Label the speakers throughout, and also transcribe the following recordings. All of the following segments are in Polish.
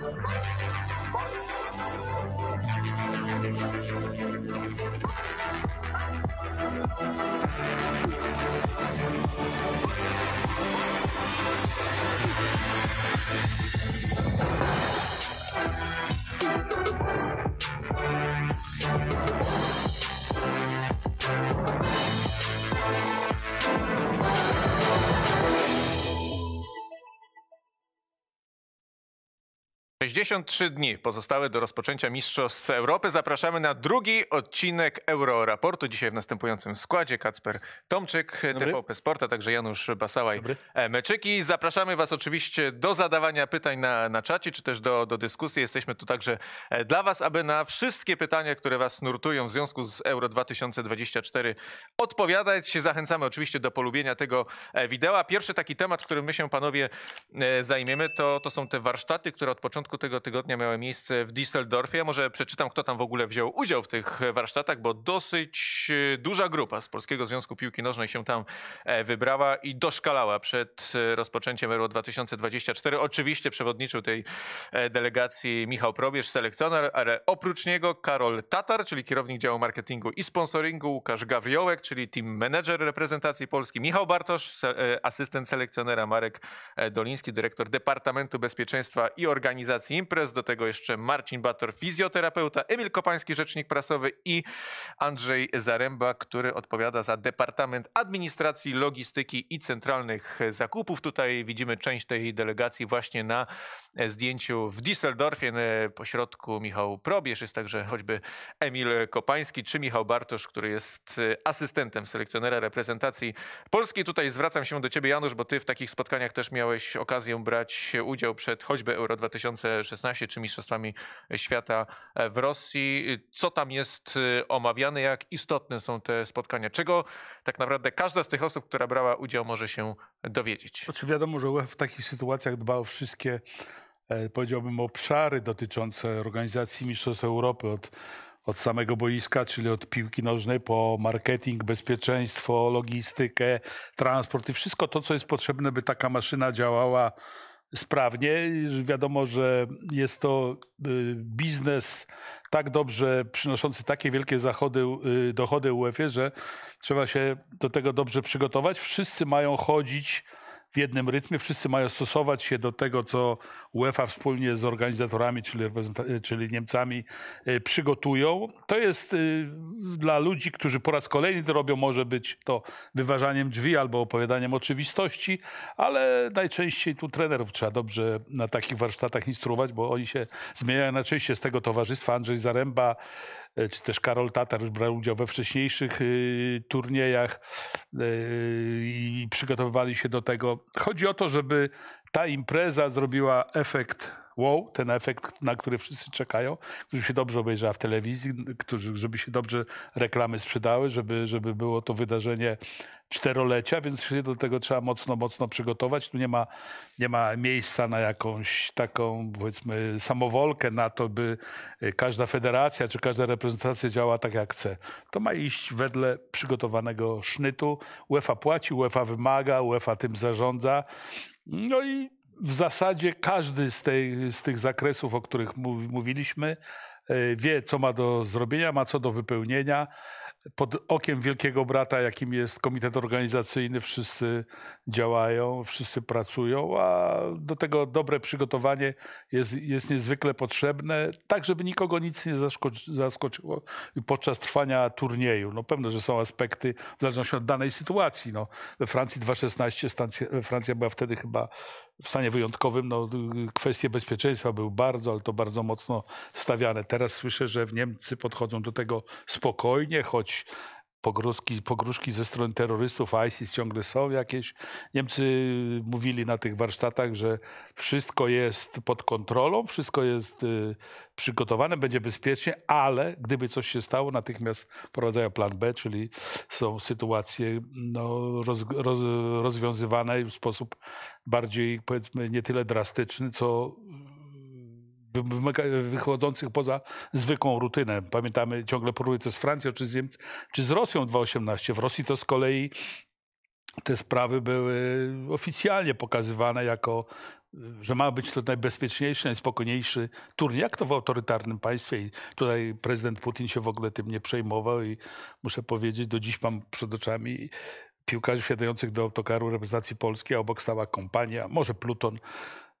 Speaker 1: Bye. 63 dni pozostały do rozpoczęcia Mistrzostw Europy. Zapraszamy na drugi odcinek Euroraportu. Dzisiaj w następującym składzie Kacper Tomczyk, Dobry. TVP Sport, a także Janusz Basałaj Dobry. E, Meczyki. Zapraszamy Was oczywiście do zadawania pytań na, na czacie, czy też do, do dyskusji. Jesteśmy tu także e, dla Was, aby na wszystkie pytania, które Was nurtują w związku z Euro 2024 odpowiadać. Zachęcamy oczywiście do polubienia tego e, wideo. Pierwszy taki temat, którym my się panowie zajmiemy, to, to są te warsztaty, które od początku tego tego tygodnia miały miejsce w Düsseldorfie. może przeczytam, kto tam w ogóle wziął udział w tych e, warsztatach, bo dosyć e, duża grupa z Polskiego Związku Piłki Nożnej się tam e, wybrała i doszkalała przed rozpoczęciem Euro 2024. Oczywiście przewodniczył tej delegacji Michał Probierz, selekcjoner, ale oprócz niego Karol Tatar, czyli kierownik działu marketingu i sponsoringu, Łukasz Gawriołek, czyli team manager reprezentacji Polski, Michał Bartosz, asystent selekcjonera, Marek Doliński, dyrektor Departamentu Bezpieczeństwa i Organizacji imprez, do tego jeszcze Marcin Bator, fizjoterapeuta, Emil Kopański, rzecznik prasowy i Andrzej Zaręba, który odpowiada za Departament Administracji, Logistyki i Centralnych Zakupów. Tutaj widzimy część tej delegacji właśnie na zdjęciu w Düsseldorfie. Pośrodku Michał Probierz jest także choćby Emil Kopański czy Michał Bartosz, który jest asystentem selekcjonera reprezentacji Polski. Tutaj zwracam się do ciebie Janusz, bo ty w takich spotkaniach też miałeś okazję brać udział przed choćby Euro 2020 16 czy Mistrzostwami Świata e, w Rosji. Co tam jest e, omawiane, jak istotne są te spotkania? Czego tak naprawdę każda z tych osób, która brała udział, może się
Speaker 2: dowiedzieć? Znaczy wiadomo, że UEFA w takich sytuacjach dba o wszystkie, e, powiedziałbym, obszary dotyczące organizacji Mistrzostw Europy od od samego boiska, czyli od piłki nożnej, po marketing, bezpieczeństwo, logistykę, transport i wszystko to, co jest potrzebne, by taka maszyna działała sprawnie. Wiadomo, że jest to y, biznes tak dobrze przynoszący takie wielkie zachody, y, dochody UEFA, że trzeba się do tego dobrze przygotować. Wszyscy mają chodzić w jednym rytmie. Wszyscy mają stosować się do tego, co UEFA wspólnie z organizatorami, czyli, y, czyli Niemcami, y, przygotują. To jest y, dla ludzi, którzy po raz kolejny to robią, może być to wyważaniem drzwi albo opowiadaniem oczywistości, ale najczęściej tu trenerów trzeba dobrze na takich warsztatach instruować, bo oni się zmieniają najczęściej z tego towarzystwa. Andrzej Zaremba E, czy też Karol Tatar już brał udział we wcześniejszych e, turniejach e, i przygotowywali się do tego. Chodzi o to, żeby ta impreza zrobiła efekt wow, ten efekt, na który wszyscy czekają, żeby się dobrze obejrzała w telewizji, którzy, żeby się dobrze reklamy sprzedały, żeby, żeby było to wydarzenie czterolecia, więc się do tego trzeba mocno, mocno przygotować. Tu nie ma, nie ma miejsca na jakąś taką, powiedzmy, samowolkę na to, by y, każda federacja czy każda reprezentacja działa tak, jak chce. To ma iść wedle przygotowanego sznytu. UEFA płaci, UEFA wymaga, UEFA tym zarządza. No i w zasadzie każdy z, tej, z tych zakresów, o których mówiliśmy, e, wie, co ma do zrobienia, ma co do wypełnienia. Pod okiem wielkiego brata, jakim jest komitet organizacyjny, wszyscy działają, wszyscy pracują, a do tego dobre przygotowanie jest, jest niezwykle potrzebne, tak żeby nikogo nic nie zaskoczyło podczas trwania turnieju. No pewne, że są aspekty w zależności od danej sytuacji. No, we Francji 2.16, Francja była wtedy chyba w stanie wyjątkowym no, kwestie bezpieczeństwa były bardzo, ale to bardzo mocno stawiane. Teraz słyszę, że w Niemcy podchodzą do tego spokojnie, choć pogróżki, pogróżki ze strony terrorystów, ISIS ciągle są jakieś. Niemcy mówili na tych warsztatach, że wszystko jest pod kontrolą, wszystko jest y, przygotowane, będzie bezpiecznie, ale gdyby coś się stało, natychmiast wprowadzają plan B, czyli są sytuacje no, roz, roz, rozwiązywane w sposób bardziej, powiedzmy, nie tyle drastyczny, co wychodzących poza zwykłą rutynę. Pamiętamy ciągle porównuje to z Francją czy z, Niemc, czy z Rosją 2.18. W Rosji to z kolei te sprawy były oficjalnie pokazywane jako, że ma być to najbezpieczniejszy, najspokojniejszy turniej, jak to w autorytarnym państwie. I tutaj prezydent Putin się w ogóle tym nie przejmował i muszę powiedzieć, do dziś mam przed oczami piłkarzy wsiadających do autokaru reprezentacji Polski, a obok stała kompania, może Pluton,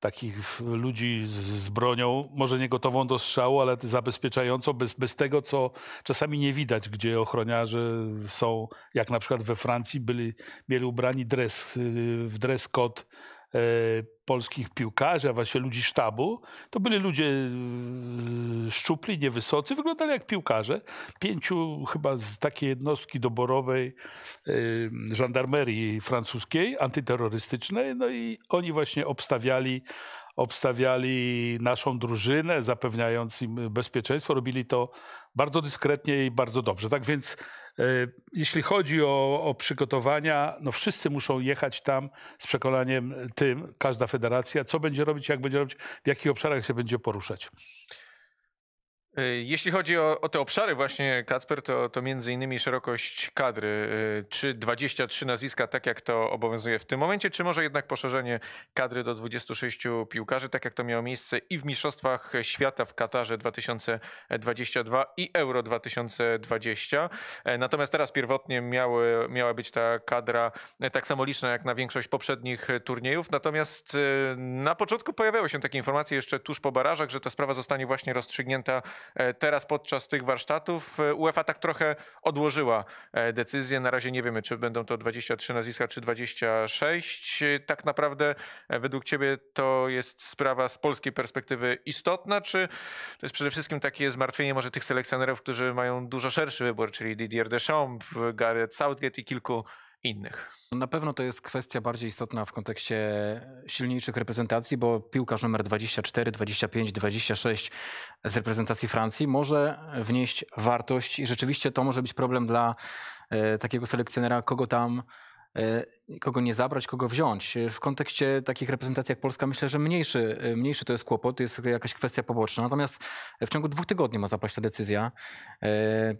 Speaker 2: takich ludzi z, z, bronią, może nie gotową do strzału, ale zabezpieczającą, bez, bez tego, co czasami nie widać, gdzie ochroniarze są, jak na przykład we Francji, byli, mieli ubrani dres, y, w dres E, polskich piłkarzy, a właściwie ludzi sztabu, to byli ludzie e, szczupli, niewysocy, wyglądali jak piłkarze. Pięciu chyba z takiej jednostki doborowej e, żandarmerii francuskiej, antyterrorystycznej, no i oni właśnie obstawiali obstawiali naszą drużynę, zapewniając im bezpieczeństwo. Robili to bardzo dyskretnie i bardzo dobrze. Tak więc E, jeśli chodzi o, o, przygotowania, no wszyscy muszą jechać tam z przekonaniem tym, każda federacja, co będzie robić, jak będzie robić, w jakich obszarach się będzie poruszać.
Speaker 1: E, jeśli chodzi o, o, te obszary właśnie, Kacper, to, to między innymi szerokość kadry. Czy e, 23 nazwiska, tak jak to obowiązuje w tym momencie, czy może jednak poszerzenie kadry do 26 piłkarzy, tak jak to miało miejsce i w Mistrzostwach Świata w Katarze 2022 i Euro 2020. E, natomiast teraz pierwotnie miały, miała być ta kadra tak samo liczna jak na większość poprzednich turniejów. Natomiast na początku pojawiały się takie informacje jeszcze tuż po barażach, że ta sprawa zostanie właśnie rozstrzygnięta E, teraz podczas tych warsztatów e, UEFA tak trochę odłożyła e, decyzję. Na razie nie wiemy, czy będą to 23 nazwiska, czy 26. Tak naprawdę według ciebie to jest sprawa z polskiej perspektywy istotna, czy to jest przede wszystkim takie zmartwienie może tych selekcjonerów, którzy mają dużo szerszy wybór, czyli Didier Deschamps, Gareth Southgate i kilku innych. No, na pewno to jest kwestia
Speaker 3: bardziej istotna w kontekście silniejszych reprezentacji, bo piłkarz numer 24, 25, 26 z reprezentacji Francji może wnieść wartość i rzeczywiście to może być problem dla e, takiego selekcjonera, kogo tam e, kogo nie zabrać, kogo wziąć. E, w kontekście takich reprezentacji jak Polska myślę, że mniejszy, e, mniejszy to jest kłopot, jest jakaś kwestia poboczna. Natomiast e, w ciągu dwóch tygodni ma zapaść ta decyzja.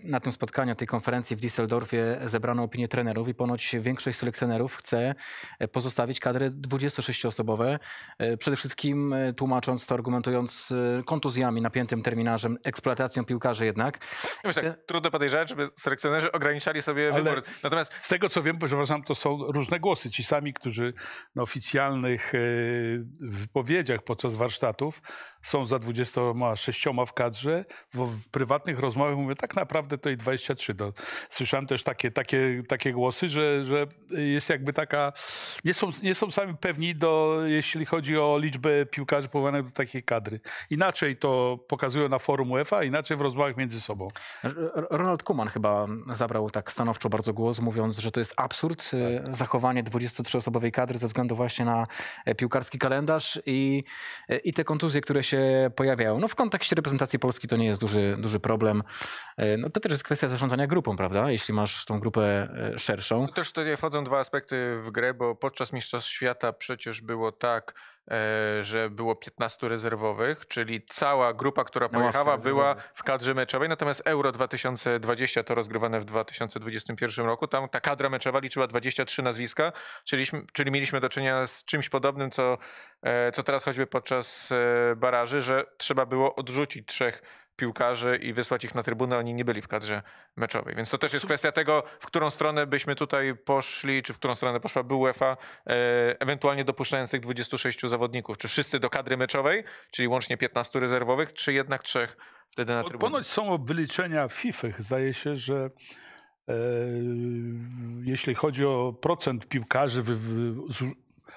Speaker 3: Na tym spotkaniu, tej konferencji w Düsseldorfie zebrano opinię trenerów i ponoć większość selekcjonerów chce pozostawić kadry 26-osobowe. Przede wszystkim tłumacząc to, argumentując kontuzjami, napiętym terminarzem, eksploatacją piłkarzy jednak.
Speaker 1: No tak, Te... Trudno podejrzeć, żeby selekcjonerzy ograniczali sobie Ale wybór. Natomiast
Speaker 2: z tego co wiem, to są różne głosy. Ci sami, którzy na oficjalnych e, wypowiedziach podczas warsztatów są za 26 w kadrze. W, w prywatnych rozmowach mówię, tak naprawdę to i 23. No, słyszałem też takie, takie, takie głosy, że, że jest jakby taka, nie są, nie są sami pewni, do, jeśli chodzi o liczbę piłkarzy powołanych do takiej kadry. Inaczej to pokazują na forum UEFA, inaczej w rozmowach między sobą.
Speaker 3: Ronald Kuman chyba zabrał tak stanowczo bardzo głos, mówiąc, że to jest absurd e, tak. zachowanie 23-osobowej kadry ze względu właśnie na e, piłkarski kalendarz i, e, i te kontuzje, które się się pojawiają. No w kontekście reprezentacji Polski to nie jest duży, duży problem. E, no to też jest kwestia zarządzania grupą, prawda? Jeśli masz tą grupę e, szerszą. to
Speaker 1: też tutaj wchodzą dwa aspekty w grę, bo podczas Mistrzostw Świata przecież było tak, E, że było 15 rezerwowych, czyli cała grupa, która pojechała, była w kadrze meczowej. Natomiast Euro 2020 to rozgrywane w 2021 roku. Tam ta kadra meczowa liczyła 23 nazwiska, czyli, czyli mieliśmy do czynienia z czymś podobnym, co, e, co teraz choćby podczas e, baraży, że trzeba było odrzucić trzech piłkarzy i wysłać ich na trybunę, oni nie byli w kadrze meczowej. Więc to też jest kwestia tego, w którą stronę byśmy tutaj poszli, czy w którą stronę poszłaby UEFA, e, ewentualnie dopuszczając tych 26 zawodników. Czy wszyscy do kadry meczowej, czyli łącznie 15 rezerwowych, czy jednak trzech wtedy na trybunę?
Speaker 2: Ponoć są wyliczenia FIFA. Zdaje się, że e, jeśli chodzi o procent piłkarzy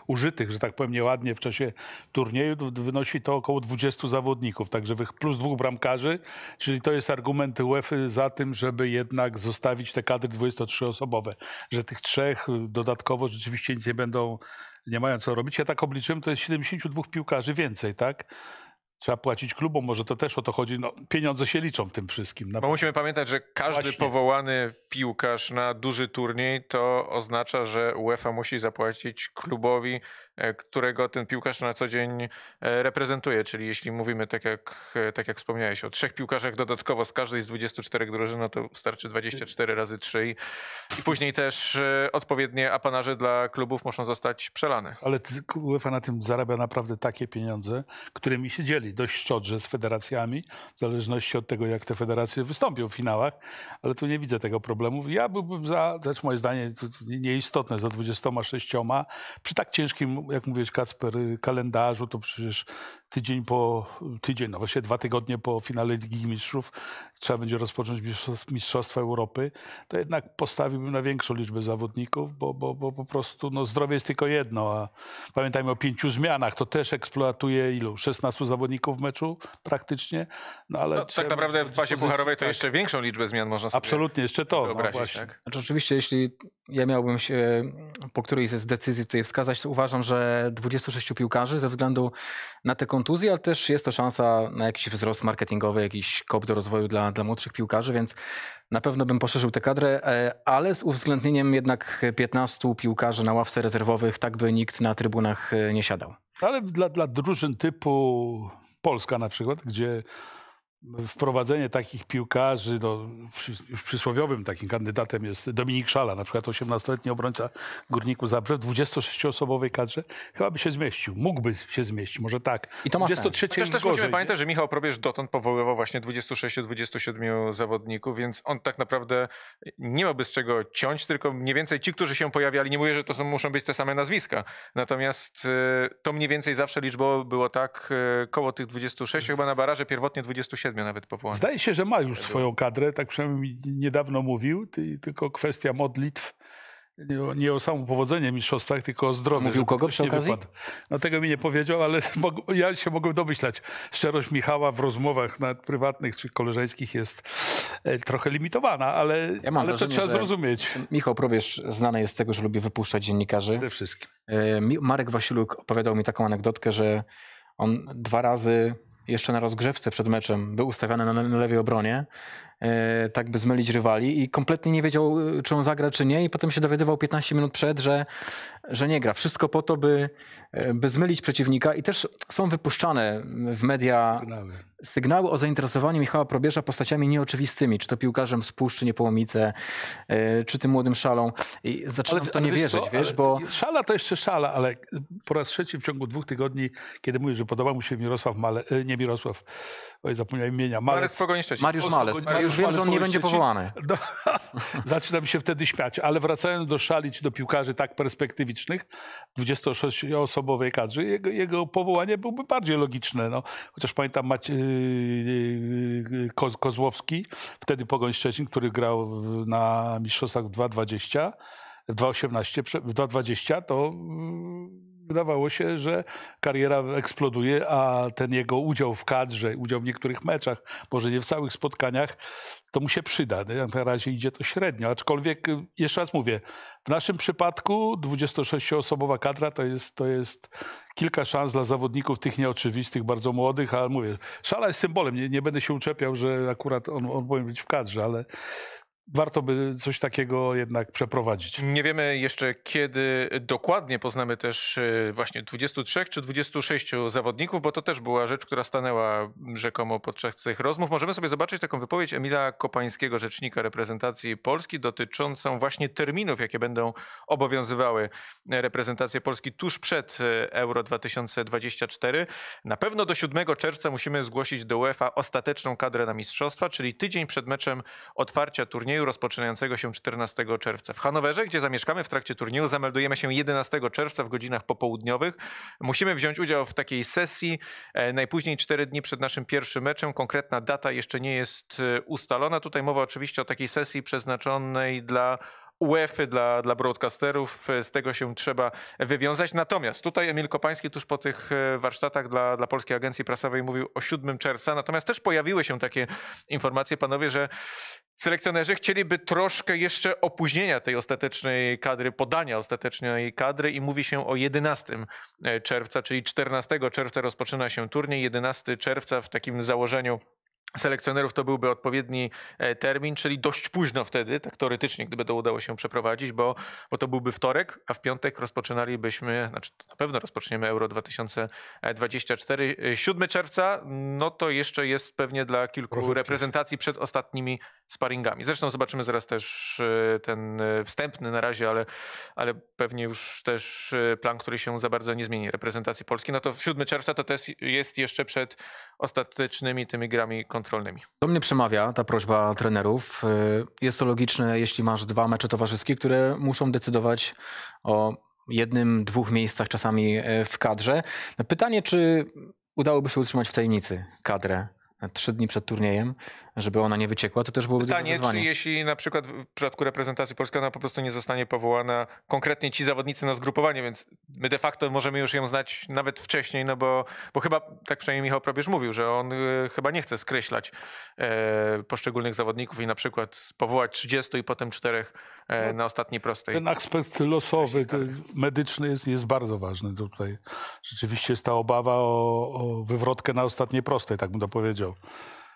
Speaker 2: użytych, że tak powiem nieładnie w czasie turnieju, wynosi to około 20 zawodników, także plus dwóch bramkarzy, czyli to jest argument UEFA za tym, żeby jednak zostawić te kadry 23-osobowe, że tych trzech y, dodatkowo rzeczywiście nic nie będą, nie mają co robić. Ja tak obliczyłem, to jest 72 piłkarzy więcej, tak? Trzeba płacić klubom, może to też o to chodzi. No, pieniądze się liczą tym wszystkim. Bo musimy
Speaker 1: pamiętać, że każdy Właśnie. powołany piłkarz na duży turniej to oznacza, że UEFA musi zapłacić klubowi E, którego ten piłkarz na co dzień e, reprezentuje. Czyli jeśli mówimy, tak jak, e, tak jak wspomniałeś, o trzech piłkarzach dodatkowo z każdej z 24 drużyn, no to starczy 24 razy 3 i, i później też odpowiednie apanarze dla klubów muszą zostać przelane.
Speaker 2: Ale UEFA na tym zarabia naprawdę takie pieniądze, którymi się dzieli dość szczodrze z federacjami, w zależności od tego, jak te federacje wystąpią w finałach, ale tu nie widzę tego problemu. Ja byłbym za, też znaczy moje zdanie nieistotne, za 26 przy tak ciężkim jak mówiłeś Kacper, y, kalendarzu, to przecież tydzień po, tydzień, no właściwie dwa tygodnie po finale Ligi Mistrzów trzeba będzie rozpocząć Mistrzostwa Europy, to jednak postawiłbym na większą liczbę zawodników, bo, bo, bo po prostu no, zdrowie jest tylko jedno, a pamiętajmy o pięciu zmianach, to też eksploatuje ilu? 16 zawodników w meczu praktycznie, no ale... No, tak naprawdę w fazie pucharowej to tak.
Speaker 1: jeszcze większą liczbę zmian można sobie Absolutnie,
Speaker 2: jeszcze to. No wyobrazić, no, właśnie. tak?
Speaker 3: Znaczy, oczywiście, jeśli ja miałbym się po którejś z decyzji tutaj wskazać, uważam, że 26 piłkarzy ze względu na te kontuzje, ale też jest to szansa na jakiś wzrost marketingowy, jakiś kop do rozwoju dla, dla młodszych piłkarzy, więc na pewno bym poszerzył tę kadrę, e, ale z uwzględnieniem jednak 15 piłkarzy na ławce rezerwowych, tak by nikt na trybunach e, nie siadał.
Speaker 2: Ale dla, dla drużyn typu Polska na przykład, gdzie wprowadzenie takich piłkarzy, no, już przysłowiowym takim kandydatem jest Dominik Szala, na przykład 18-letni obrońca Górniku Zabrze w 26-osobowej kadrze, chyba by się zmieścił, mógłby się zmieścić, może tak. I to ma 23 sens. Też, też musimy pamiętać,
Speaker 1: że Michał Probierz dotąd powoływał właśnie 26-27 zawodników, więc on tak naprawdę nie miałby z czego ciąć, tylko mniej więcej ci, którzy się pojawiali, nie mówię, że to są, muszą być te same nazwiska, natomiast y, to mniej więcej zawsze liczbowo było tak y, koło tych 26, z... chyba na baraże pierwotnie 27 tak nawet Zdaje się, że
Speaker 2: ma już swoją kadrę, tak przynajmniej niedawno mówił, tylko kwestia modlitw nie o samo powodzenie w mistrzostwach, tylko o zdrowiu. Mówił kogo przy okazji? Wypadł. No tego mi nie powiedział, ale ja się mogłem domyślać. Szczerość Michała w rozmowach nawet prywatnych czy koleżeńskich jest e, trochę limitowana, ale, ja ale wrażenie, to trzeba
Speaker 3: zrozumieć. Michał Probierz znany jest z tego, że lubi wypuszczać dziennikarzy. Przede wszystkim. E, Marek Wasiluk opowiadał mi taką anegdotkę, że on dwa razy jeszcze na rozgrzewce przed meczem był ustawiany na, lewej obronie, e, tak by zmylić rywali i kompletnie nie wiedział, e, czy on zagra, czy nie i potem się dowiadywał 15 minut przed, że, że nie gra. Wszystko po to, by, e, by zmylić przeciwnika i też są wypuszczane w media sygnały sygnały o zainteresowaniu Michała Probierza postaciami nieoczywistymi, czy to piłkarzem z Puszczy czy Niepołomice, e, czy tym młodym szalą. I zaczynam ale, w to nie wierzyć, co? wiesz,
Speaker 2: bo... Szala to jeszcze szala, ale po raz trzeci w ciągu dwóch tygodni, kiedy mówisz, że podoba mu się Mirosław Male... E, nie Mirosław, oj, zapomniałem imienia, Malec. Malec Mariusz Malec. Malec. Mariusz wiem, że on nie będzie powołany. No, zaczynam się wtedy śmiać, ale wracając do szali, czy do piłkarzy tak perspektywicznych, 26-osobowej kadrze, jego, jego powołanie byłby bardziej logiczne. No. Chociaż pamiętam Macie, Yy, yy, Ko Kozłowski, wtedy Pogoń Szczecin, który grał na mistrzostwach w 2.20, w 2.18, w 2.20 to mm, wydawało się, że kariera eksploduje, a ten jego udział w kadrze, udział w niektórych meczach, może nie w całych spotkaniach, to mu się przyda. Na razie idzie to średnio, aczkolwiek y, jeszcze raz mówię, w naszym przypadku 26-osobowa kadra to jest, to jest kilka szans dla zawodników tych nieoczywistych, bardzo młodych, ale mówię, szala jest symbolem, nie, nie będę się uczepiał, że akurat on, on powinien być w kadrze, ale warto by coś takiego jednak przeprowadzić.
Speaker 1: Nie wiemy jeszcze, kiedy dokładnie poznamy też y, właśnie 23 czy 26 zawodników, bo to też była rzecz, która stanęła rzekomo podczas tych rozmów. Możemy sobie zobaczyć taką wypowiedź Emila Kopańskiego, rzecznika reprezentacji Polski, dotyczącą właśnie terminów, jakie będą obowiązywały reprezentację Polski tuż przed y, Euro 2024. Na pewno do 7 czerwca musimy zgłosić do UEFA ostateczną kadrę na mistrzostwa, czyli tydzień przed meczem otwarcia turnieju turnieju rozpoczynającego się 14 czerwca. W Hanowerze, gdzie zamieszkamy w trakcie turnieju, zameldujemy się 11 czerwca w godzinach popołudniowych. Musimy wziąć udział w takiej sesji e, najpóźniej 4 dni przed naszym pierwszym meczem. Konkretna data jeszcze nie jest e, ustalona. Tutaj mowa oczywiście o takiej sesji przeznaczonej dla UEFy dla, dla broadcasterów, e, z tego się trzeba wywiązać. Natomiast tutaj Emil Kopański tuż po tych e, warsztatach dla, dla Polskiej Agencji Prasowej mówił o 7 czerwca, natomiast też pojawiły się takie informacje, panowie, że selekcjonerzy chcieliby troszkę jeszcze opóźnienia tej ostatecznej kadry, podania ostatecznej kadry i mówi się o 11 e, czerwca, czyli 14 czerwca rozpoczyna się turniej, 11 czerwca w takim założeniu selekcjonerów to byłby odpowiedni e, termin, czyli dość późno wtedy, tak teoretycznie, gdyby to udało się przeprowadzić, bo, bo to byłby wtorek, a w piątek rozpoczynalibyśmy, znaczy na pewno rozpoczniemy Euro 2024. 7 e, czerwca, no to jeszcze jest pewnie dla kilku Proszę reprezentacji przed ostatnimi sparingami. Zresztą zobaczymy zaraz też e, ten wstępny na razie, ale, ale pewnie już też plan, który się za bardzo nie zmieni reprezentacji polskiej. No to 7 czerwca to też jest jeszcze przed ostatecznymi tymi grami kontaktowymi kontrolnymi.
Speaker 3: Do mnie przemawia ta prośba trenerów. Y, jest to logiczne, jeśli masz dwa mecze towarzyskie, które muszą decydować o jednym, dwóch miejscach czasami y, w kadrze. Pytanie, czy udałoby się utrzymać w tajemnicy kadrę trzy dni przed turniejem? żeby ona nie wyciekła, to też byłoby Pytanie, czy
Speaker 1: jeśli na przykład w przypadku reprezentacji Polska ona po prostu nie zostanie powołana, konkretnie ci zawodnicy na zgrupowanie, więc my de facto możemy już ją znać nawet wcześniej, no bo, bo chyba, tak przynajmniej Michał Probierz mówił, że on y, chyba nie chce skreślać e, poszczególnych zawodników i na przykład powołać 30 i potem czterech e, no, na ostatniej prostej. Ten
Speaker 2: aspekt tak losowy, ten medyczny jest, jest bardzo ważny tutaj. Rzeczywiście jest ta obawa o, o wywrotkę na ostatniej prostej, tak bym to powiedział.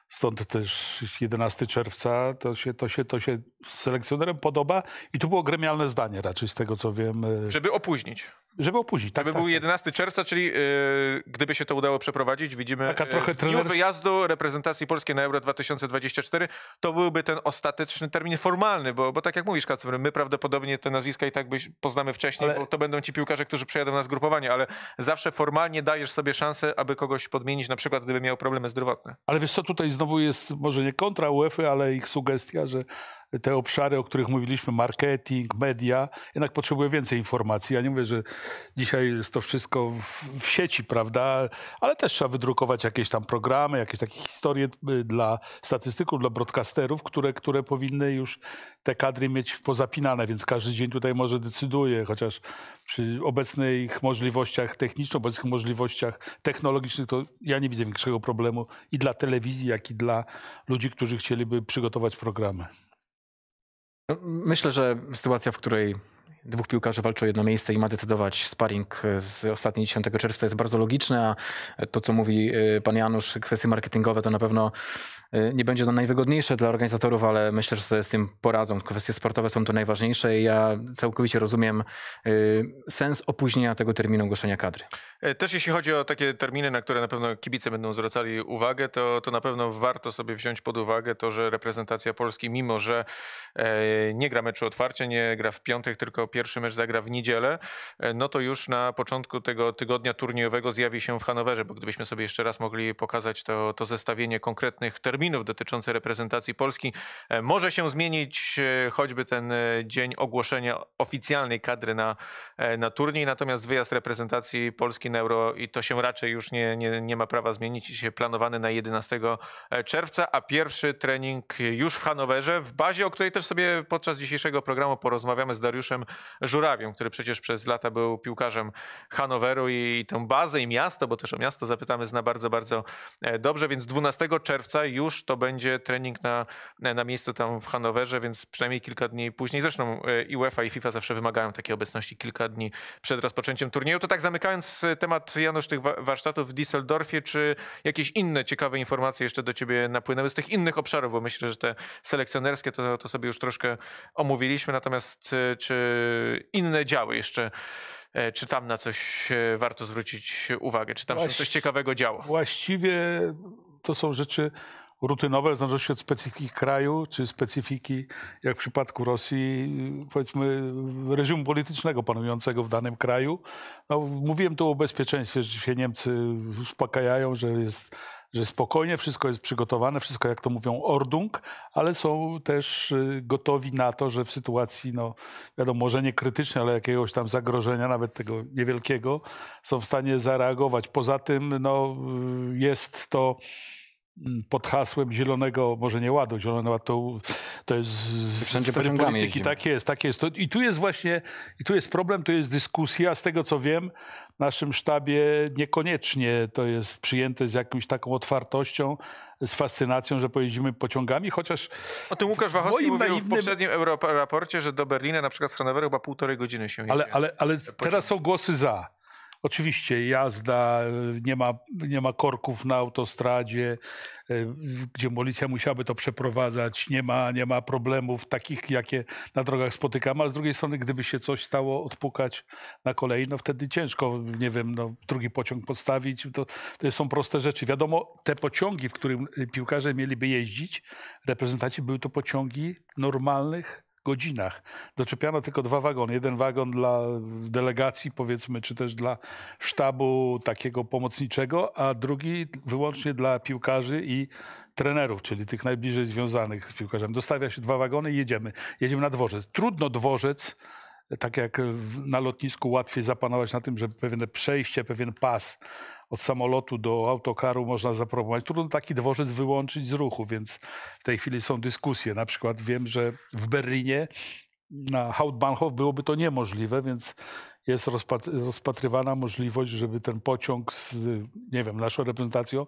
Speaker 2: Stąd też 11 czerwca to się, to się, to się selekcjonerem podoba i tu było gremialne zdanie raczej z tego co wiem. E,
Speaker 1: żeby opóźnić.
Speaker 2: Żeby opóźnić, tak. Żeby tak, był
Speaker 1: 11 tak. czerwca, czyli yy, gdyby się to udało przeprowadzić, widzimy Taka e, trochę w trener... wyjazdu reprezentacji polskiej na Euro 2024, to byłby ten ostateczny termin formalny, bo, bo tak jak mówisz Kacper, my prawdopodobnie te nazwiska i tak byś poznamy wcześniej, ale... bo to będą ci piłkarze, którzy przejadą na zgrupowanie, ale zawsze formalnie dajesz sobie szansę, aby kogoś podmienić, na przykład gdyby miał problemy zdrowotne.
Speaker 2: Ale wiesz co, tutaj znowu jest może nie kontra UEFA, y, ale ich sugestia, że te obszary, o których mówiliśmy, marketing, media, jednak potrzebuje więcej informacji. Ja nie mówię, że dzisiaj jest to wszystko w, w sieci, prawda, ale też trzeba wydrukować jakieś tam programy, jakieś takie historie y, dla statystyków, dla broadcasterów, które, które powinny już te kadry mieć pozapinane, więc każdy dzień tutaj może decyduje, chociaż przy obecnych możliwościach technicznych, obecnych możliwościach technologicznych, to ja nie widzę większego problemu i dla telewizji, jak i dla ludzi, którzy chcieliby przygotować programy.
Speaker 3: No, myślę, że sytuacja, w której dwóch piłkarzy walczy o jedno miejsce i ma decydować sparring e, z ostatniej 10 czerwca jest bardzo logiczne, a to co mówi e, pan Janusz, kwestie marketingowe to na pewno e, nie będzie to najwygodniejsze dla organizatorów, ale myślę, że sobie z tym poradzą. Kwestie sportowe są to najważniejsze i ja całkowicie rozumiem sens opóźnienia tego terminu ogłoszenia kadry.
Speaker 1: Też jeśli chodzi o takie terminy, na które na pewno kibice będą zwracali uwagę, to, to na pewno warto sobie wziąć pod uwagę to, że reprezentacja Polski, mimo że nie gra meczu otwarcia, nie gra w piątek, tylko pierwszy mecz zagra w niedzielę, e, no to już na początku tego tygodnia turniejowego zjawi się w Hanowerze, bo gdybyśmy sobie jeszcze raz mogli pokazać to, to zestawienie konkretnych terminów dotyczących reprezentacji Polski, e, może się zmienić e, choćby ten dzień ogłoszenia oficjalnej kadry na, na turniej, natomiast wyjazd reprezentacji Polski na Euro i to się raczej już nie, nie, nie ma prawa zmienić, się planowany na 11 czerwca, a pierwszy trening już w Hanowerze, w bazie, o której też sobie podczas dzisiejszego programu porozmawiamy z Dariuszem żurawią, który przecież przez lata był piłkarzem Hanoweru i tę bazę i miasto, bo też o miasto zapytamy, zna bardzo, bardzo e, dobrze, więc 12 czerwca już to będzie trening na, e, na miejscu tam w Hanowerze, więc przynajmniej kilka dni później. Zresztą e, i UEFA i FIFA zawsze wymagają takiej obecności kilka dni przed rozpoczęciem turnieju. To tak zamykając temat, Janusz, tych warsztatów w Düsseldorfie, czy jakieś inne ciekawe informacje jeszcze do ciebie napłynęły z tych innych obszarów, bo myślę, że te selekcjonerskie to, to sobie już troszkę omówiliśmy, natomiast czy inne działy jeszcze e, czy tam na coś e, warto zwrócić uwagę, czy tam Właści- się coś
Speaker 2: ciekawego działo? Właściwie to są rzeczy rutynowe, znaczy się od specyfiki kraju, czy specyfiki, jak w przypadku Rosji, powiedzmy, reżimu politycznego panującego w danym kraju. No, mówiłem tu o bezpieczeństwie, że się Niemcy uspokajają, że jest że spokojnie wszystko jest przygotowane, wszystko jak to mówią ordung, ale są też y, gotowi na to, że w sytuacji, no wiadomo, może nie krytycznej, ale jakiegoś tam zagrożenia, nawet tego niewielkiego, są w stanie zareagować. Poza tym no, y, jest to Mm, pod hasłem Zielonego, może nie Ładu, Zielony Ład to, to jest wszędzie polityki, tak jest, tak jest. To, I tu jest właśnie, i tu jest problem, tu jest dyskusja, z tego co wiem, w naszym sztabie niekoniecznie to jest przyjęte z jakąś taką otwartością, z fascynacją, że pojedziemy pociągami, chociaż...
Speaker 1: O tym Łukasz Wachowski mówił naiwnym... w poprzednim raporcie, że do Berlina na przykład z Hanoweru chyba półtorej godziny się jedzie. Ale,
Speaker 2: ale, ale teraz są głosy za. Oczywiście jazda, e, nie ma, nie ma korków na autostradzie, e, gdzie policja musiałaby to przeprowadzać, nie ma, nie ma problemów takich, jakie na drogach spotykamy, ale z drugiej strony, gdyby się coś stało odpukać na kolei, no wtedy ciężko, nie wiem, no, drugi pociąg podstawić, to, to są proste rzeczy. Wiadomo, te pociągi, w którym e, piłkarze mieliby jeździć, reprezentaci były to pociągi normalnych godzinach. Doczepiano tylko dwa wagony. Jeden wagon dla delegacji, powiedzmy, czy też dla sztabu takiego pomocniczego, a drugi wyłącznie dla piłkarzy i trenerów, czyli tych najbliżej związanych z piłkarzem. Dostawia się dwa wagony i jedziemy. Jedziemy na dworzec. Trudno dworzec tak jak na lotnisku łatwiej zapanować na tym, że pewne przejście, pewien pas od samolotu do autokaru można zaproponować. Trudno taki dworzec wyłączyć z ruchu, więc w tej chwili są dyskusje. Na przykład wiem, że w Berlinie na Hauptbahnhof byłoby to niemożliwe, więc jest rozpatrywana możliwość, żeby ten pociąg z, nie wiem, naszą reprezentacją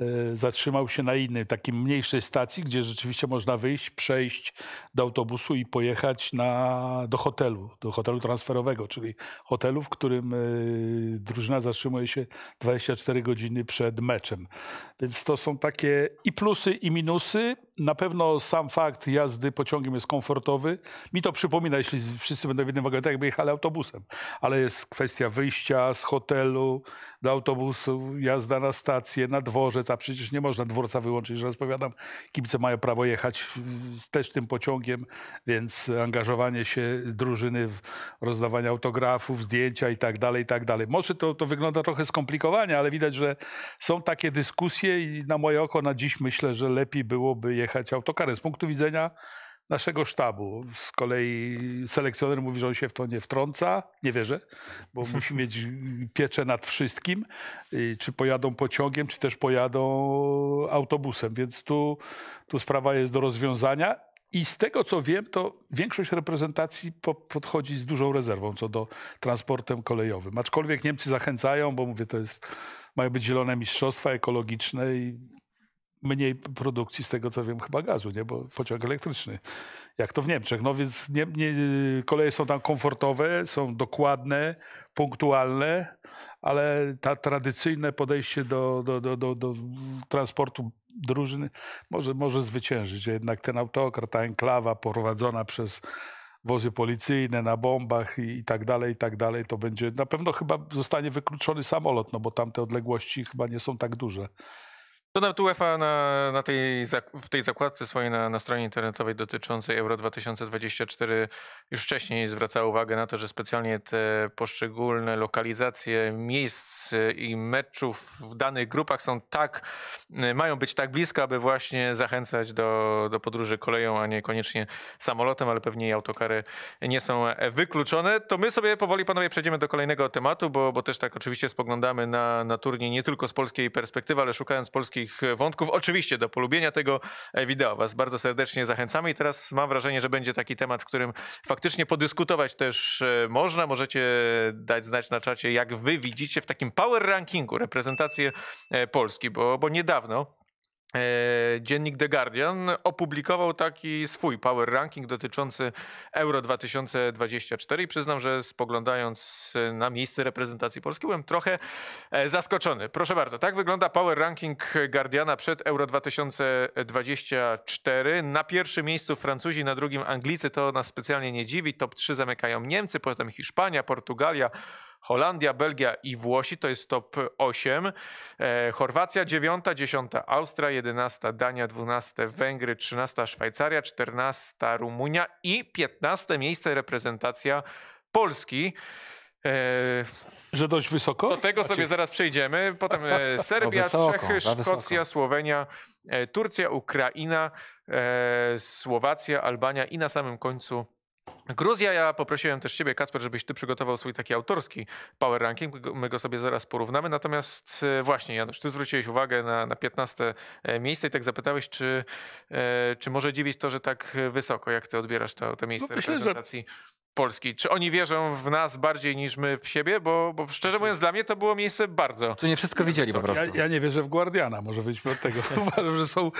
Speaker 2: E, zatrzymał się na innej, takiej mniejszej stacji, gdzie rzeczywiście można wyjść, przejść do autobusu i pojechać na, do hotelu, do hotelu transferowego, czyli hotelu, w którym e, drużyna zatrzymuje się 24 godziny przed meczem. Więc to są takie i plusy, i minusy. Na pewno sam fakt jazdy pociągiem jest komfortowy. Mi to przypomina, jeśli wszyscy będą w jednym wagonie, tak jakby jechali autobusem. Ale jest kwestia wyjścia z hotelu, do autobusu, jazda na stację, na dworzec, a przecież nie można dworca wyłączyć, że rozpowiadam, kibice mają prawo jechać też tym pociągiem, więc angażowanie się drużyny w rozdawanie autografów, zdjęcia i tak dalej, i tak dalej. Może to, to wygląda trochę skomplikowanie, ale widać, że są takie dyskusje i na moje oko na dziś myślę, że lepiej byłoby jechać autokarem. Z punktu widzenia naszego sztabu. Z kolei selekcjoner mówi, że on się w to nie wtrąca. Nie wierzę, bo musi mieć pieczę nad wszystkim. Czy pojadą pociągiem, czy też pojadą autobusem. Więc tu, tu sprawa jest do rozwiązania. I z tego co wiem, to większość reprezentacji podchodzi z dużą rezerwą co do transportem kolejowym. Aczkolwiek Niemcy zachęcają, bo mówię, to jest, mają być zielone mistrzostwa ekologiczne i mniej produkcji z tego, co wiem, chyba gazu, nie? bo pociąg elektryczny, jak to w Niemczech. No więc nie, nie, koleje są tam komfortowe, są dokładne, punktualne, ale ta tradycyjne podejście do, do, do, do, do transportu drużyny może, może zwyciężyć. Jednak ten autokrat, ta enklawa prowadzona przez wozy policyjne na bombach i, i, tak dalej, i tak dalej, to będzie, na pewno chyba zostanie wykluczony samolot, no bo tamte odległości chyba nie są tak duże. To
Speaker 1: nawet UEFA na, na tej, w tej zakładce swojej na, na, stronie internetowej dotyczącej Euro 2024 już wcześniej zwracała uwagę na to, że specjalnie te poszczególne lokalizacje miejsc i meczów w danych grupach są tak, mają być tak blisko, aby właśnie zachęcać do, do podróży koleją, a nie koniecznie samolotem, ale pewnie i autokary nie są wykluczone. To my sobie powoli, panowie, przejdziemy do kolejnego tematu, bo, bo też tak oczywiście spoglądamy na, na turniej nie tylko z polskiej perspektywy, ale szukając polskiej wszystkich e, wątków. Oczywiście do polubienia tego e, wideo Was bardzo serdecznie zachęcamy i teraz mam wrażenie, że będzie taki temat, w którym faktycznie podyskutować też e, można. Możecie dać znać na czacie, jak Wy widzicie w takim power rankingu reprezentację Polski, bo, bo niedawno E, dziennik The Guardian opublikował taki swój power ranking dotyczący Euro 2024 i przyznam, że spoglądając na miejsce reprezentacji Polski byłem trochę e, zaskoczony. Proszę bardzo, tak wygląda power ranking Guardiana przed Euro 2024. Na pierwszym miejscu Francuzi, na drugim Anglicy, to nas specjalnie nie dziwi. Top 3 zamykają Niemcy, potem Hiszpania, Portugalia, Holandia, Belgia i Włosi to jest top 8. E, Chorwacja 9, 10 Austria, 11 Dania, 12 Węgry, 13 Szwajcaria, 14 Rumunia i 15 miejsce reprezentacja Polski. E, Że dość wysoko? Do tego sobie znaczy- zaraz przejdziemy. Potem e, Serbia, wysoko, Czechy, Szkocja, Słowenia, Turcja, Ukraina, Słowacja, Albania i na samym końcu Gruzja, ja poprosiłem też ciebie, Kasper, żebyś ty przygotował swój taki autorski power ranking. My go sobie zaraz porównamy. Natomiast e, właśnie, Janusz, ty zwróciłeś uwagę na, na 15 e, miejsce i tak zapytałeś, czy, e, czy może dziwić to, że tak wysoko, jak ty odbierasz to, to miejsce no, myślę, reprezentacji że... Polski. Czy oni wierzą w nas bardziej niż my w siebie? Bo, bo szczerze mówiąc, dla mnie to było miejsce bardzo. To
Speaker 2: nie wszystko widzieli po prostu. Ja, ja nie wierzę w Guardiana, może być od tego. Uważam, że są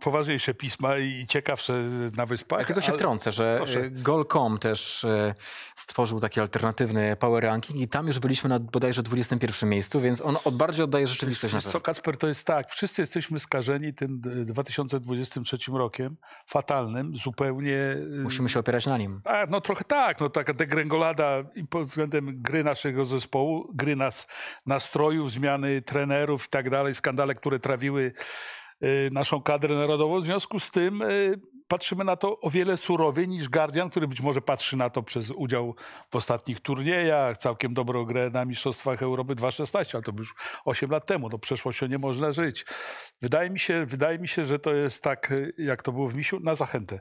Speaker 2: poważniejsze pisma i ciekawsze na wyspach. Ja tylko się ale... wtrącę, że e,
Speaker 3: Gol.com też e, stworzył taki alternatywny power ranking i tam już byliśmy na bodajże 21 miejscu, więc on od bardziej
Speaker 2: oddaje rzeczywistość. Wiesz co, Kacper, to jest tak. Wszyscy jesteśmy skażeni tym 2023 rokiem, fatalnym, zupełnie... Y, Musimy się opierać na nim. A, no trochę tak, no taka degrengolada pod względem gry naszego zespołu, gry nas, nastrojów, zmiany trenerów i tak dalej, skandale, które trawiły Y, naszą kadrę narodową. W związku z tym y, patrzymy na to o wiele surowiej niż Guardian, który być może patrzy na to przez udział w ostatnich turniejach, całkiem dobrą grę na Mistrzostwach Europy 2016, ale to już 8 lat temu, no przeszłością nie można żyć. Wydaje mi się, wydaje mi się, że to jest tak, y, jak to było w Misiu, na zachętę.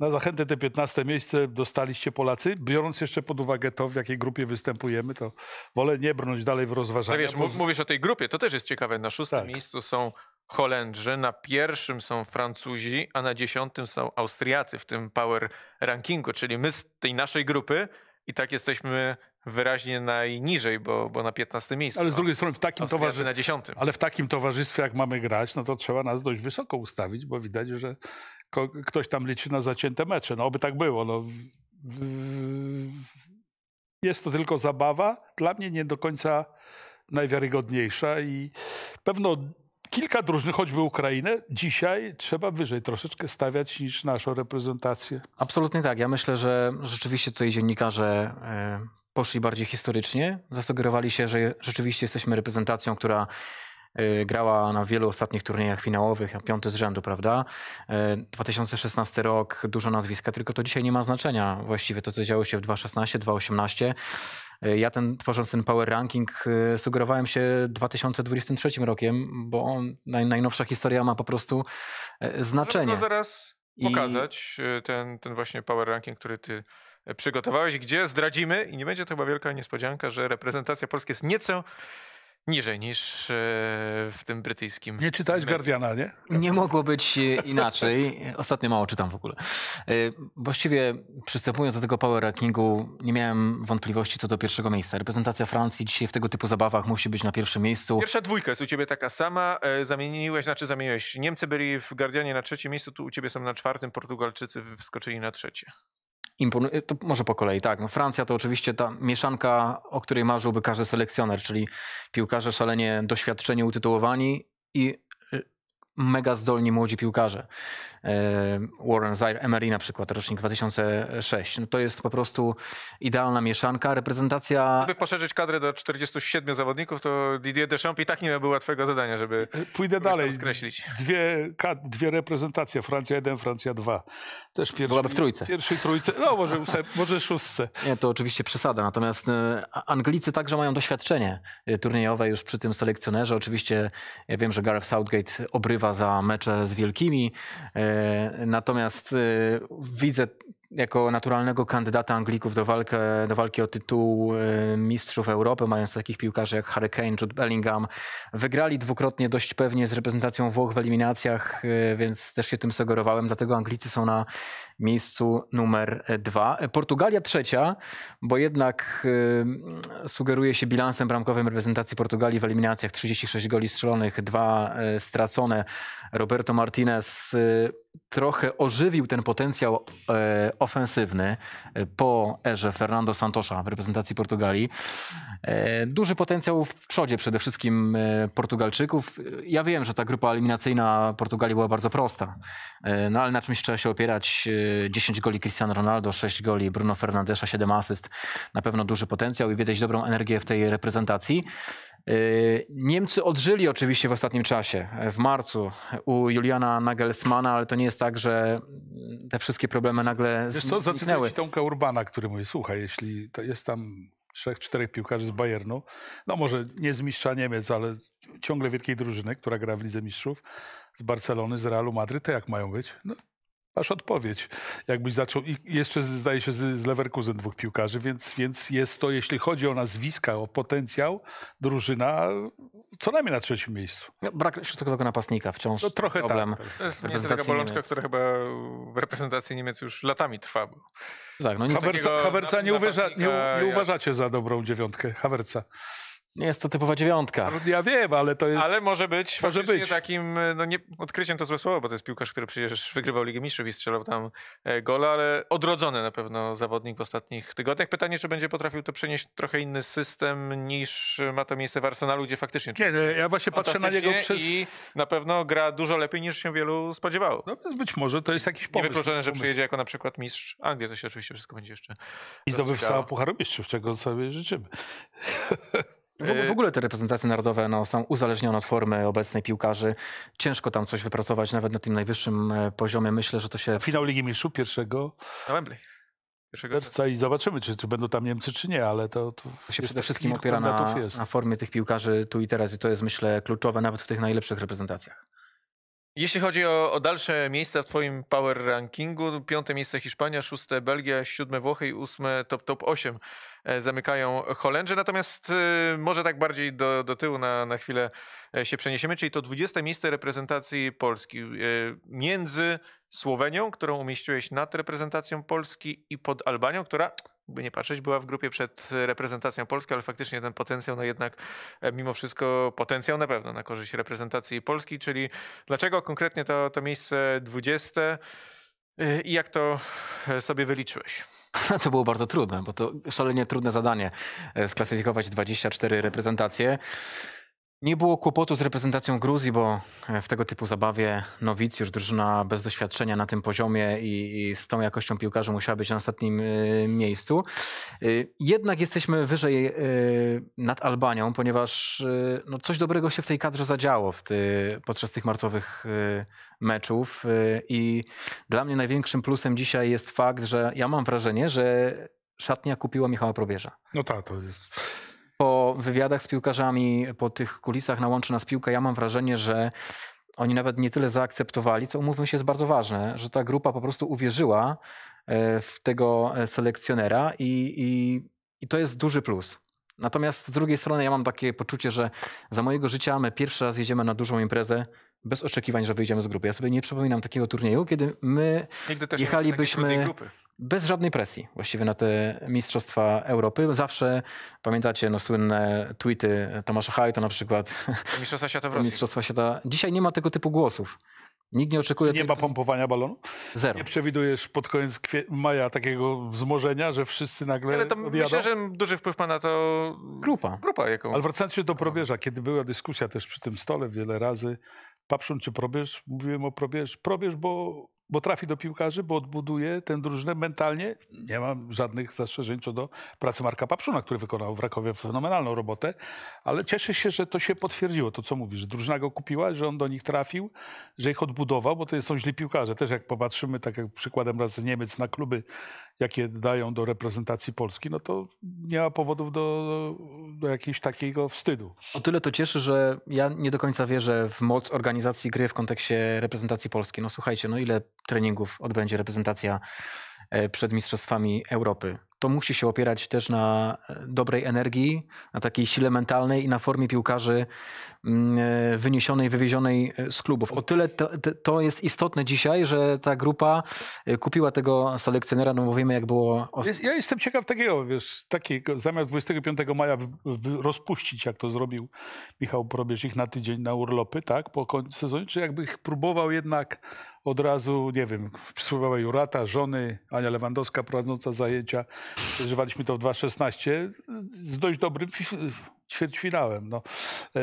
Speaker 2: Na zachętę te 15 miejsce dostaliście Polacy, biorąc jeszcze pod uwagę to, w jakiej grupie występujemy, to wolę nie brnąć dalej w rozważaniach. No wiesz, bo...
Speaker 1: mówisz o tej grupie, to też jest ciekawe. Na szóstym tak. miejscu są Holendrzy, na pierwszym są Francuzi, a na dziesiątym są Austriacy w tym power rankingu, czyli my z tej naszej grupy i tak jesteśmy wyraźnie najniżej, bo, bo na 15 miejscu. Ale z no. drugiej strony w takim towarzystwie na 10.
Speaker 2: Ale w takim towarzystwie jak mamy grać, no to trzeba nas dość wysoko ustawić, bo widać, że ktoś tam liczy na zacięte mecze. No oby tak było. No. Jest to tylko zabawa, dla mnie nie do końca najwiarygodniejsza i pewno kilka drużyn, choćby Ukrainę, dzisiaj trzeba wyżej troszeczkę stawiać niż naszą reprezentację.
Speaker 3: Absolutnie tak. Ja myślę, że rzeczywiście tutaj dziennikarze e, poszli bardziej historycznie, zasugerowali się, że rzeczywiście jesteśmy reprezentacją, która E, grała na wielu ostatnich turniejach finałowych, a piąty z rzędu, prawda? 2016 e, rok, dużo nazwiska, tylko to dzisiaj nie ma znaczenia właściwie to, co działo się w 2016, 2018. E, ja ten, tworząc ten power ranking, sugerowałem się 2023 rokiem, bo naj, najnowsza historia ma po prostu znaczenie. Możemy zaraz
Speaker 1: pokazać, I... ten, ten właśnie power ranking, który ty przygotowałeś, gdzie zdradzimy i nie będzie to chyba wielka niespodzianka, że reprezentacja Polski jest nieco niżej niż e, w tym brytyjskim. Nie czytałeś medium.
Speaker 2: Guardiana, nie?
Speaker 3: Nie mogło być e, inaczej. Ostatnio mało czytam w ogóle. E, właściwie przystępując do tego power rankingu, nie miałem wątpliwości co do pierwszego miejsca. Reprezentacja Francji dzisiaj w tego typu zabawach musi być na pierwszym miejscu.
Speaker 1: Pierwsza dwójka jest u ciebie taka sama. Zamieniłeś, znaczy zamieniłeś. Niemcy byli w Guardianie na trzecim miejscu, tu u ciebie są na czwartym, Portugalczycy wskoczyli na trzecie
Speaker 3: imponuje, to może po kolei, tak. No Francja to oczywiście ta mieszanka, o której marzyłby każdy selekcjoner, czyli piłkarze szalenie doświadczeni, utytułowani i y, mega zdolni młodzi piłkarze. Warren Zaire Emery na przykład, rocznik 2006. No to jest po prostu idealna mieszanka, reprezentacja...
Speaker 1: Gdyby poszerzyć kadrę do 47 zawodników, to Didier Deschamps i tak nie była twojego zadania, żeby... E, pójdę dalej.
Speaker 2: Skreślić. Dwie, dwie reprezentacje, Francja 1, Francja 2. Też pierwszy, Byłaby w trójce. Pierwszej trójce, no może,
Speaker 3: może szóstce. Nie, to oczywiście przesada, natomiast e, Anglicy także mają doświadczenie e, turniejowe już przy tym selekcjonerze. Oczywiście ja wiem, że Gareth Southgate obrywa za mecze z wielkimi, Natomiast y, widzę jako naturalnego kandydata Anglików do, walkę, do walki o tytuł y, Mistrzów Europy, mając takich piłkarzy jak Harry Kane, Jude Bellingham. Wygrali dwukrotnie dość pewnie z reprezentacją Włoch w eliminacjach, y, więc też się tym sugerowałem, dlatego Anglicy są na miejscu numer dwa. Portugalia trzecia, bo jednak sugeruje się bilansem bramkowym reprezentacji Portugalii w eliminacjach. 36 goli strzelonych, dwa stracone. Roberto Martinez y, trochę ożywił ten potencjał e, ofensywny e, po erze Fernando Santosza w reprezentacji Portugalii. E, duży potencjał w przodzie przede wszystkim Portugalczyków. Ja wiem, że ta grupa eliminacyjna Portugalii była bardzo prosta, no ale na czymś trzeba się opierać. 10 goli Cristiano Ronaldo, 6 goli Bruno Fernandesza, 7 asyst. Na pewno duży potencjał i widać dobrą energię w tej reprezentacji. Y, Niemcy odżyli oczywiście w ostatnim czasie, e, w marcu, u Juliana Nagelsmana, ale to nie jest tak, że mm, te wszystkie problemy nagle Wiesz co, zacytuję ci
Speaker 2: Tomka Urbana, który mówi, słuchaj, jeśli jest tam trzech, czterech piłkarzy z Bayernu, no może nie z mistrza Niemiec, ale ciągle wielkiej drużyny, która gra w Lidze Mistrzów, z Barcelony, z Realu Madryt, to jak mają być? No, Masz odpowiedź. Jakbyś zaczął, i jeszcze zdaje się z, z Leverkusen dwóch piłkarzy, więc, więc jest to, jeśli chodzi o nazwiska, o potencjał, drużyna co najmniej na trzecim miejscu. No, brak środkowego napastnika wciąż no, trochę tak. problem. Tak, tak. To jest taka bolączka,
Speaker 1: która chyba w reprezentacji Niemiec już latami trwa.
Speaker 2: Tak, no nie Hawerca, Hawerca nie, uważa, nie, nie uważacie za dobrą dziewiątkę. Hawerca. Nie jest to typowa dziewiątka.
Speaker 1: No, ja wiem, ale to jest... Ale może być może być. takim, no nie, odkryciem to złe słowo, bo to jest piłkarz, który przecież wygrywał Ligę Mistrzów i strzelał tam e, gola, ale odrodzony na pewno zawodnik w ostatnich tygodniach. Pytanie, czy będzie potrafił to przenieść trochę inny system niż ma to miejsce w Arsenalu, gdzie faktycznie... Nie, nie no, ja właśnie patrzę na niego przez... I na pewno gra dużo lepiej niż się wielu spodziewało. No więc
Speaker 2: być może to jest jakiś pomysł. Niewykluczone, że przyjedzie
Speaker 1: jako na przykład mistrz Anglii, to się oczywiście wszystko będzie jeszcze... I zdobywca
Speaker 2: Pucharu Mistrzów, czego sobie życzymy.
Speaker 1: W, y,
Speaker 3: ogóle te reprezentacje narodowe no, są uzależnione od formy obecnej piłkarzy. Ciężko tam coś wypracować, nawet na tym najwyższym e, poziomie. Myślę, że to się. Finał Ligi Mistrzów pierwszego.
Speaker 2: Na Wembley. Pierwszego I zobaczymy, czy, czy, będą tam Niemcy, czy nie, ale to. to, to się przede wszystkim opiera na, na
Speaker 3: formie tych piłkarzy tu i teraz, i to jest myślę kluczowe nawet w tych najlepszych reprezentacjach.
Speaker 1: Jeśli chodzi o, o, dalsze miejsca w Twoim power rankingu, piąte miejsce Hiszpania, szóste Belgia, siódme Włochy i ósme top, top 8 e, zamykają Holendrzy. Natomiast e, może tak bardziej do, do tyłu na, na chwilę e, się przeniesiemy, czyli to 20 miejsce reprezentacji Polski między Słowenią, którą umieściłeś nad reprezentacją Polski i pod Albanią, która by nie patrzeć, była w grupie przed reprezentacją Polski, ale faktycznie ten potencjał, no jednak e, mimo wszystko potencjał na pewno na korzyść reprezentacji Polski, czyli dlaczego konkretnie to, to miejsce 20 e, i jak to e, sobie wyliczyłeś?
Speaker 3: To było bardzo trudne, bo to szalenie trudne zadanie sklasyfikować 24 reprezentacje. Nie było kłopotu z reprezentacją Gruzji, bo e, w tego typu zabawie nowicjusz, drużyna bez doświadczenia na tym poziomie i, z tą jakością piłkarzy musiała być na ostatnim e, miejscu. E, jednak jesteśmy wyżej nad Albanią, ponieważ no, coś dobrego się w tej kadrze zadziało w ty, podczas tych marcowych meczów i dla mnie największym plusem dzisiaj jest fakt, że ja mam wrażenie, że szatnia kupiła Michała Probierza.
Speaker 2: No tak, to jest
Speaker 3: po wywiadach z piłkarzami, po tych kulisach na łączy nas piłkę, ja mam wrażenie, że oni nawet nie tyle zaakceptowali, co umówmy się jest bardzo ważne, że ta grupa po prostu uwierzyła e, w tego e, selekcjonera i, i, i to jest duży plus. Natomiast z drugiej strony ja mam takie poczucie, że za mojego życia my pierwszy raz jedziemy na dużą imprezę bez oczekiwań, że wyjdziemy z grupy. Ja sobie nie przypominam takiego turnieju, kiedy my Nigdy też jechalibyśmy... Nie bez żadnej presji właściwie na te Mistrzostwa Europy. Zawsze pamiętacie no, słynne tweety Tomasza Hajta na przykład.
Speaker 1: Mistrzostwa
Speaker 2: Świata w Rosji.
Speaker 3: Mistrzostwa Świata. Dzisiaj nie ma tego
Speaker 2: typu głosów. Nikt nie oczekuje... Nie ma pompowania balonu? Zero. Nie przewidujesz pod koniec kwie... maja takiego wzmożenia, że wszyscy nagle Ale to odjadą? myślę, że
Speaker 1: duży wpływ ma na to grupa. grupa jaką... Ale wracając
Speaker 2: się do probierza, kiedy była dyskusja też przy tym stole wiele razy, Papszun czy probierz? Mówiłem o probierz. Probierz, bo bo trafi do piłkarzy, bo odbuduje tę drużynę mentalnie. Nie mam żadnych zastrzeżeń co do pracy Marka Papszuna, który wykonał w Rakowie fenomenalną robotę, ale cieszę się, że to się potwierdziło, to co mówisz. Drużyna go kupiła, że on do nich trafił, że ich odbudował, bo to są źli piłkarze. Też jak popatrzymy, tak jak przykładem raz z Niemiec na kluby jakie dają do reprezentacji Polski, no to nie ma powodów do, do jakiegoś takiego wstydu.
Speaker 3: O tyle to cieszy, że ja nie do końca wierzę w moc organizacji gry w kontekście reprezentacji Polski. No słuchajcie, no ile treningów odbędzie reprezentacja e, przed Mistrzostwami Europy? to musi się opierać też na e, dobrej energii, na takiej sile mentalnej i na formie piłkarzy mm, e, wyniesionej, wywiezionej e, z klubów. O tyle to, to, jest istotne dzisiaj, że ta grupa kupiła tego selekcjonera, no jak było...
Speaker 2: Ja jestem ciekaw takiego, wiesz, takiego, zamiast 25 maja rozpuścić, jak to zrobił Michał Probierz ich na tydzień na urlopy, tak, po końcu sezonu, czy jakby ich próbował jednak od razu, nie wiem, przysłowała Jurata, żony, Ania Lewandowska prowadząca zajęcia, Przeżywaliśmy to w 2016 z dość dobrym ćwierćfinałem, no, e,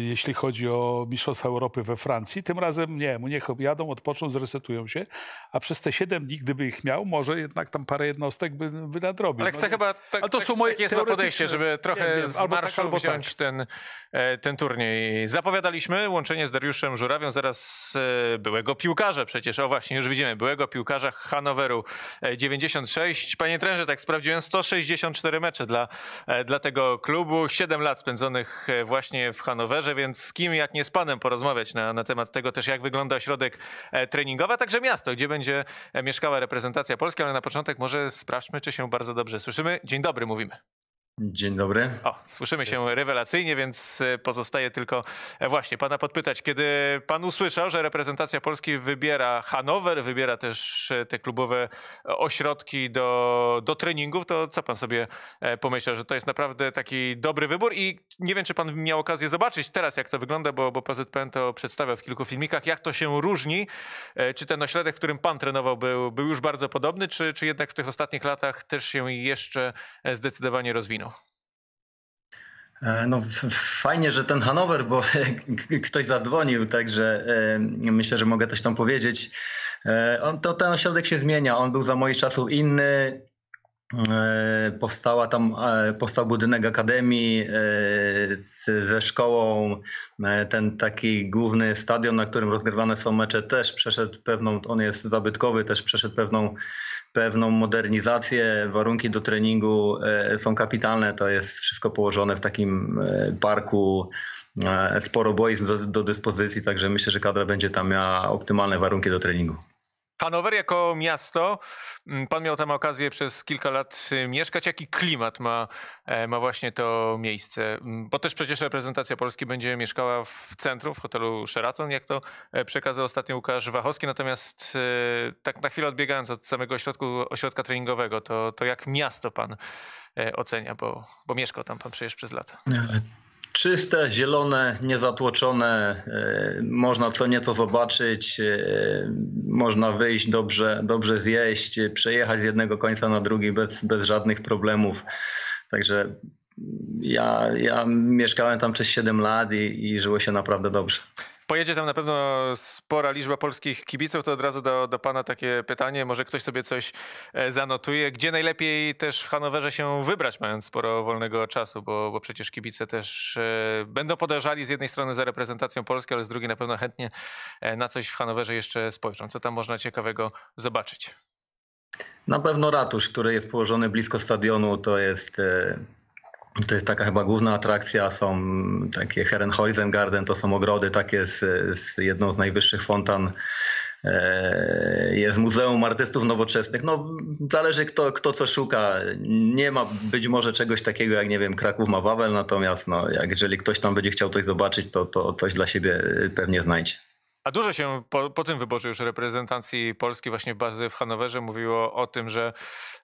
Speaker 2: jeśli chodzi o Mistrzostwa Europy we Francji. Tym razem nie, mu niech jadą, odpoczną, zresetują się, a przez te siedem dni, gdyby ich miał, może jednak tam parę jednostek by, by nadrobił. Ale no chcę no, chyba, tak, ale to tak, są moje tak jest podejście, żeby trochę wiem, z albo tak, marszu tak, wziąć tak.
Speaker 1: ten, e, ten turniej. Zapowiadaliśmy łączenie z Dariuszem Żurawią, zaraz e, byłego piłkarza przecież, o właśnie, już widzimy, byłego piłkarza Hanoweru 96. Panie trenerze, tak sprawdziłem, 164 mecze dla, dla tego klubu, 7 7 lat spędzonych e, właśnie w Hanowerze, więc z kim jak nie z panem porozmawiać na, na temat tego też, jak wygląda ośrodek e, treningowy, a także miasto, gdzie będzie e, mieszkała reprezentacja Polski, ale na początek może sprawdźmy, czy się bardzo dobrze słyszymy. Dzień dobry, mówimy.
Speaker 4: Dzień dobry.
Speaker 1: O, słyszymy się rewelacyjnie, więc e, pozostaje tylko e, właśnie pana podpytać. Kiedy pan usłyszał, że reprezentacja Polski wybiera Hanower, wybiera też e, te klubowe ośrodki do, do treningów, to co pan sobie pomyślał, że to jest naprawdę taki dobry wybór? I nie wiem, czy pan miał okazję zobaczyć teraz, jak to wygląda, bo, bo PZPN to przedstawia w kilku filmikach, jak to się różni. Czy ten ośrodek, w którym pan trenował, był, był już bardzo podobny, czy, czy jednak w tych ostatnich latach też się jeszcze zdecydowanie rozwinął?
Speaker 4: E, no, fajnie, że ten Hanower, bo ktoś zadzwonił, także e, myślę, że mogę coś tam powiedzieć. E, to ten ośrodek się zmienia. On był za moich czasów inny. E, powstała tam, e, powstał budynek akademii e, ze szkołą. Ten taki główny stadion, na którym rozgrywane są mecze, też przeszedł pewną, on jest zabytkowy, też przeszedł pewną, pewną modernizację. Warunki do treningu są kapitalne. To jest wszystko położone w takim parku. Sporo boisk do, do dyspozycji, także myślę, że kadra będzie tam miała optymalne warunki do treningu.
Speaker 1: Hanower jako miasto, mm, pan miał tam okazję przez kilka lat y, mieszkać. Jaki klimat ma, e, ma właśnie to miejsce? Mm, bo też przecież reprezentacja Polski będzie mieszkała w centrum, w hotelu Sheraton, jak to e, przekazał ostatnio Łukasz Wachowski. Natomiast e, tak na chwilę odbiegając od samego ośrodku, ośrodka treningowego, to, to jak miasto pan ocenia, bo, bo mieszkał tam pan przecież przez lata
Speaker 4: czyste, zielone, niezatłoczone, e, można co nieco zobaczyć, e, można wyjść dobrze, dobrze zjeść, przejechać z jednego końca na drugi bez, bez żadnych problemów. Także ja, ja mieszkałem tam przez 7 lat i, i żyło się naprawdę dobrze
Speaker 1: pojedzie tam na pewno spora liczba polskich kibiców, to od razu do, do pana takie pytanie, może ktoś sobie coś e, zanotuje. Gdzie najlepiej też w Hanowerze się wybrać, mając sporo wolnego czasu, bo, bo przecież kibice też e, będą podążali z jednej strony za reprezentacją Polski, ale z drugiej na pewno chętnie e, na coś w Hanowerze jeszcze spojrzą. Co tam można ciekawego zobaczyć?
Speaker 4: Na pewno ratusz, który jest położony blisko stadionu, to jest to jest taka chyba główna atrakcja, są takie Herrenhäusen Garden, to są ogrody takie z, z jedną z najwyższych fontan e, jest Muzeum Artystów Nowoczesnych. No, zależy kto, kto co szuka. Nie ma być może czegoś takiego jak, nie wiem, Kraków ma Wawel, natomiast no, jak, jeżeli ktoś tam będzie chciał coś zobaczyć, to, to coś dla siebie pewnie znajdzie.
Speaker 1: A dużo się po, po, tym wyborze już reprezentacji Polski właśnie bazy w Hanowerze mówiło o tym, że,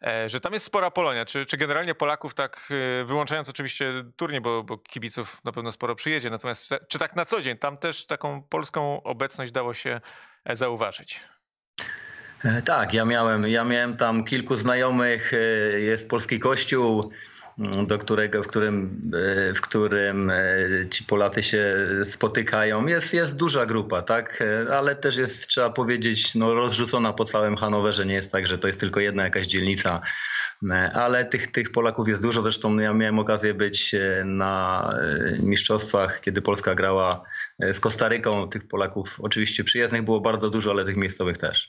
Speaker 1: e, że tam jest spora Polonia. Czy, czy generalnie Polaków tak, e, wyłączając oczywiście turnie, bo, bo kibiców na pewno sporo przyjedzie, natomiast czy tak na co dzień tam też taką polską obecność dało się e, zauważyć?
Speaker 4: Tak, ja miałem, ja miałem tam kilku znajomych, jest polski kościół, do którego, w którym, e, w którym e, ci Polacy się spotykają. Jest, jest duża grupa, tak, e, ale też jest, trzeba powiedzieć, no, rozrzucona po całym Hanowerze. Nie jest tak, że to jest tylko jedna jakaś dzielnica, ale tych, tych Polaków jest dużo. Zresztą ja miałem okazję być na mistrzostwach, kiedy Polska grała z Kostaryką. Tych Polaków oczywiście przyjezdnych było bardzo dużo, ale tych miejscowych też.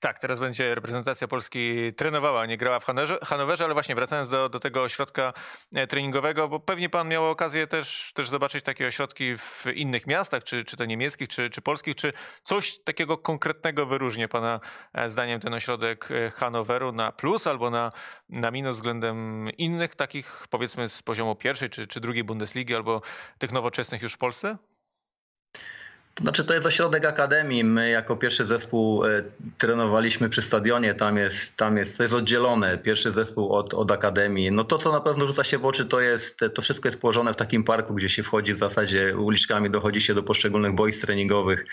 Speaker 1: Tak, teraz będzie reprezentacja Polski trenowała, nie grała w Hanowerze, Hanowerze ale właśnie wracając do, do tego ośrodka e, treningowego, bo pewnie pan miał okazję też, też zobaczyć takie ośrodki w innych miastach, czy, czy to niemieckich, czy, czy polskich, czy coś takiego konkretnego wyróżnia pana e, zdaniem ten ośrodek e, Hanoweru na plus albo na, na minus względem innych takich powiedzmy z poziomu pierwszej czy, czy drugiej Bundesligi albo tych nowoczesnych już w Polsce?
Speaker 4: Znaczy to jest ośrodek akademii. My jako pierwszy zespół e, trenowaliśmy przy stadionie, tam jest, tam jest, to jest oddzielone, pierwszy zespół od, od akademii. No to, co na pewno rzuca się w oczy, to jest, to wszystko jest położone w takim parku, gdzie się wchodzi w zasadzie uliczkami, dochodzi się do poszczególnych boisk treningowych.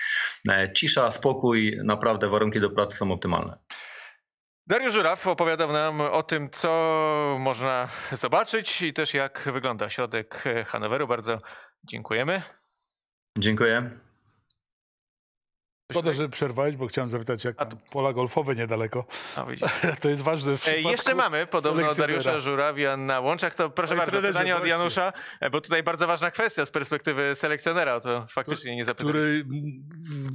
Speaker 4: E, cisza, spokój, naprawdę warunki do pracy są optymalne.
Speaker 1: Dariusz Żuraw opowiadał nam o tym, co można zobaczyć i też jak wygląda środek Hanoweru. Bardzo dziękujemy. Dziękuję.
Speaker 2: Szkoda, że przerwałeś, bo chciałem zapytać, jak tam pola golfowe niedaleko. to jest ważne. W e, jeszcze mamy podobno Dariusza
Speaker 1: Żurawia na łączach. To proszę Oj, bardzo, pytanie od Janusza, e, bo tutaj bardzo ważna kwestia z perspektywy selekcjonera, to faktycznie nie zapytałem.
Speaker 2: Który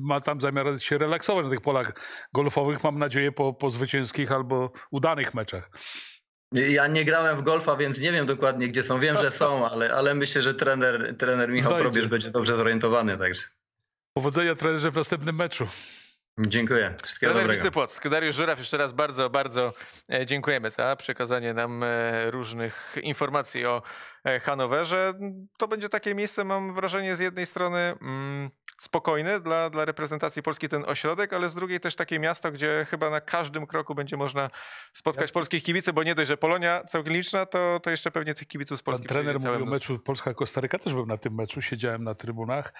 Speaker 2: ma tam zamiar się relaksować na tych polach golfowych, mam nadzieję, po, po zwycięskich albo udanych meczach.
Speaker 4: Ja nie grałem w golfa, więc nie wiem dokładnie, gdzie są. Wiem, że są, ale, ale myślę, że trener, trener Michał Znajdzie. Probierz będzie dobrze zorientowany. Także.
Speaker 1: Powodzenia trenerze w następnym
Speaker 4: meczu. Dziękuję. Wszystkiego Trener pod
Speaker 1: Płock, Dariusz Żuraw, jeszcze raz bardzo, bardzo e, dziękujemy za przekazanie nam e, różnych informacji o e, Hanowerze. To będzie takie miejsce, mam wrażenie, z jednej strony mm, spokojne dla, dla reprezentacji Polski ten ośrodek, ale z drugiej też takie miasto, gdzie chyba na każdym kroku będzie można spotkać ja. polskich kibiców, bo nie dość, że Polonia całkiem liczna, to, to jeszcze pewnie tych kibiców z Polski. Pan trener mówił o meczu
Speaker 2: Polska-Kostaryka, też byłem na tym meczu, siedziałem na trybunach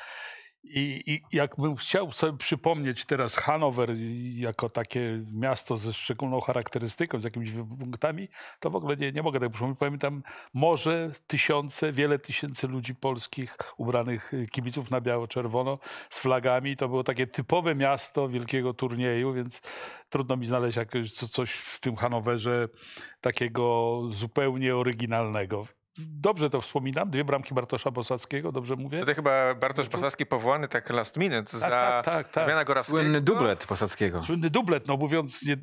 Speaker 2: i, I jakbym chciał sobie przypomnieć teraz Hanower jako takie miasto ze szczególną charakterystyką, z jakimiś punktami, to w ogóle nie, nie mogę tak przypomnieć. Pamiętam może tysiące, wiele tysięcy ludzi polskich ubranych y, kibiców na biało-czerwono z flagami. To było takie typowe miasto wielkiego turnieju, więc trudno mi znaleźć jakoś, coś w tym Hanowerze takiego zupełnie oryginalnego dobrze to wspominam, dwie bramki Bartosza Bosackiego, dobrze mówię?
Speaker 1: To chyba Bartosz znaczy- Bosacki powołany tak last minute tak, za tak, tak, tak. Słynny dublet
Speaker 3: Bosackiego.
Speaker 2: Słynny dublet, no mówiąc, nie,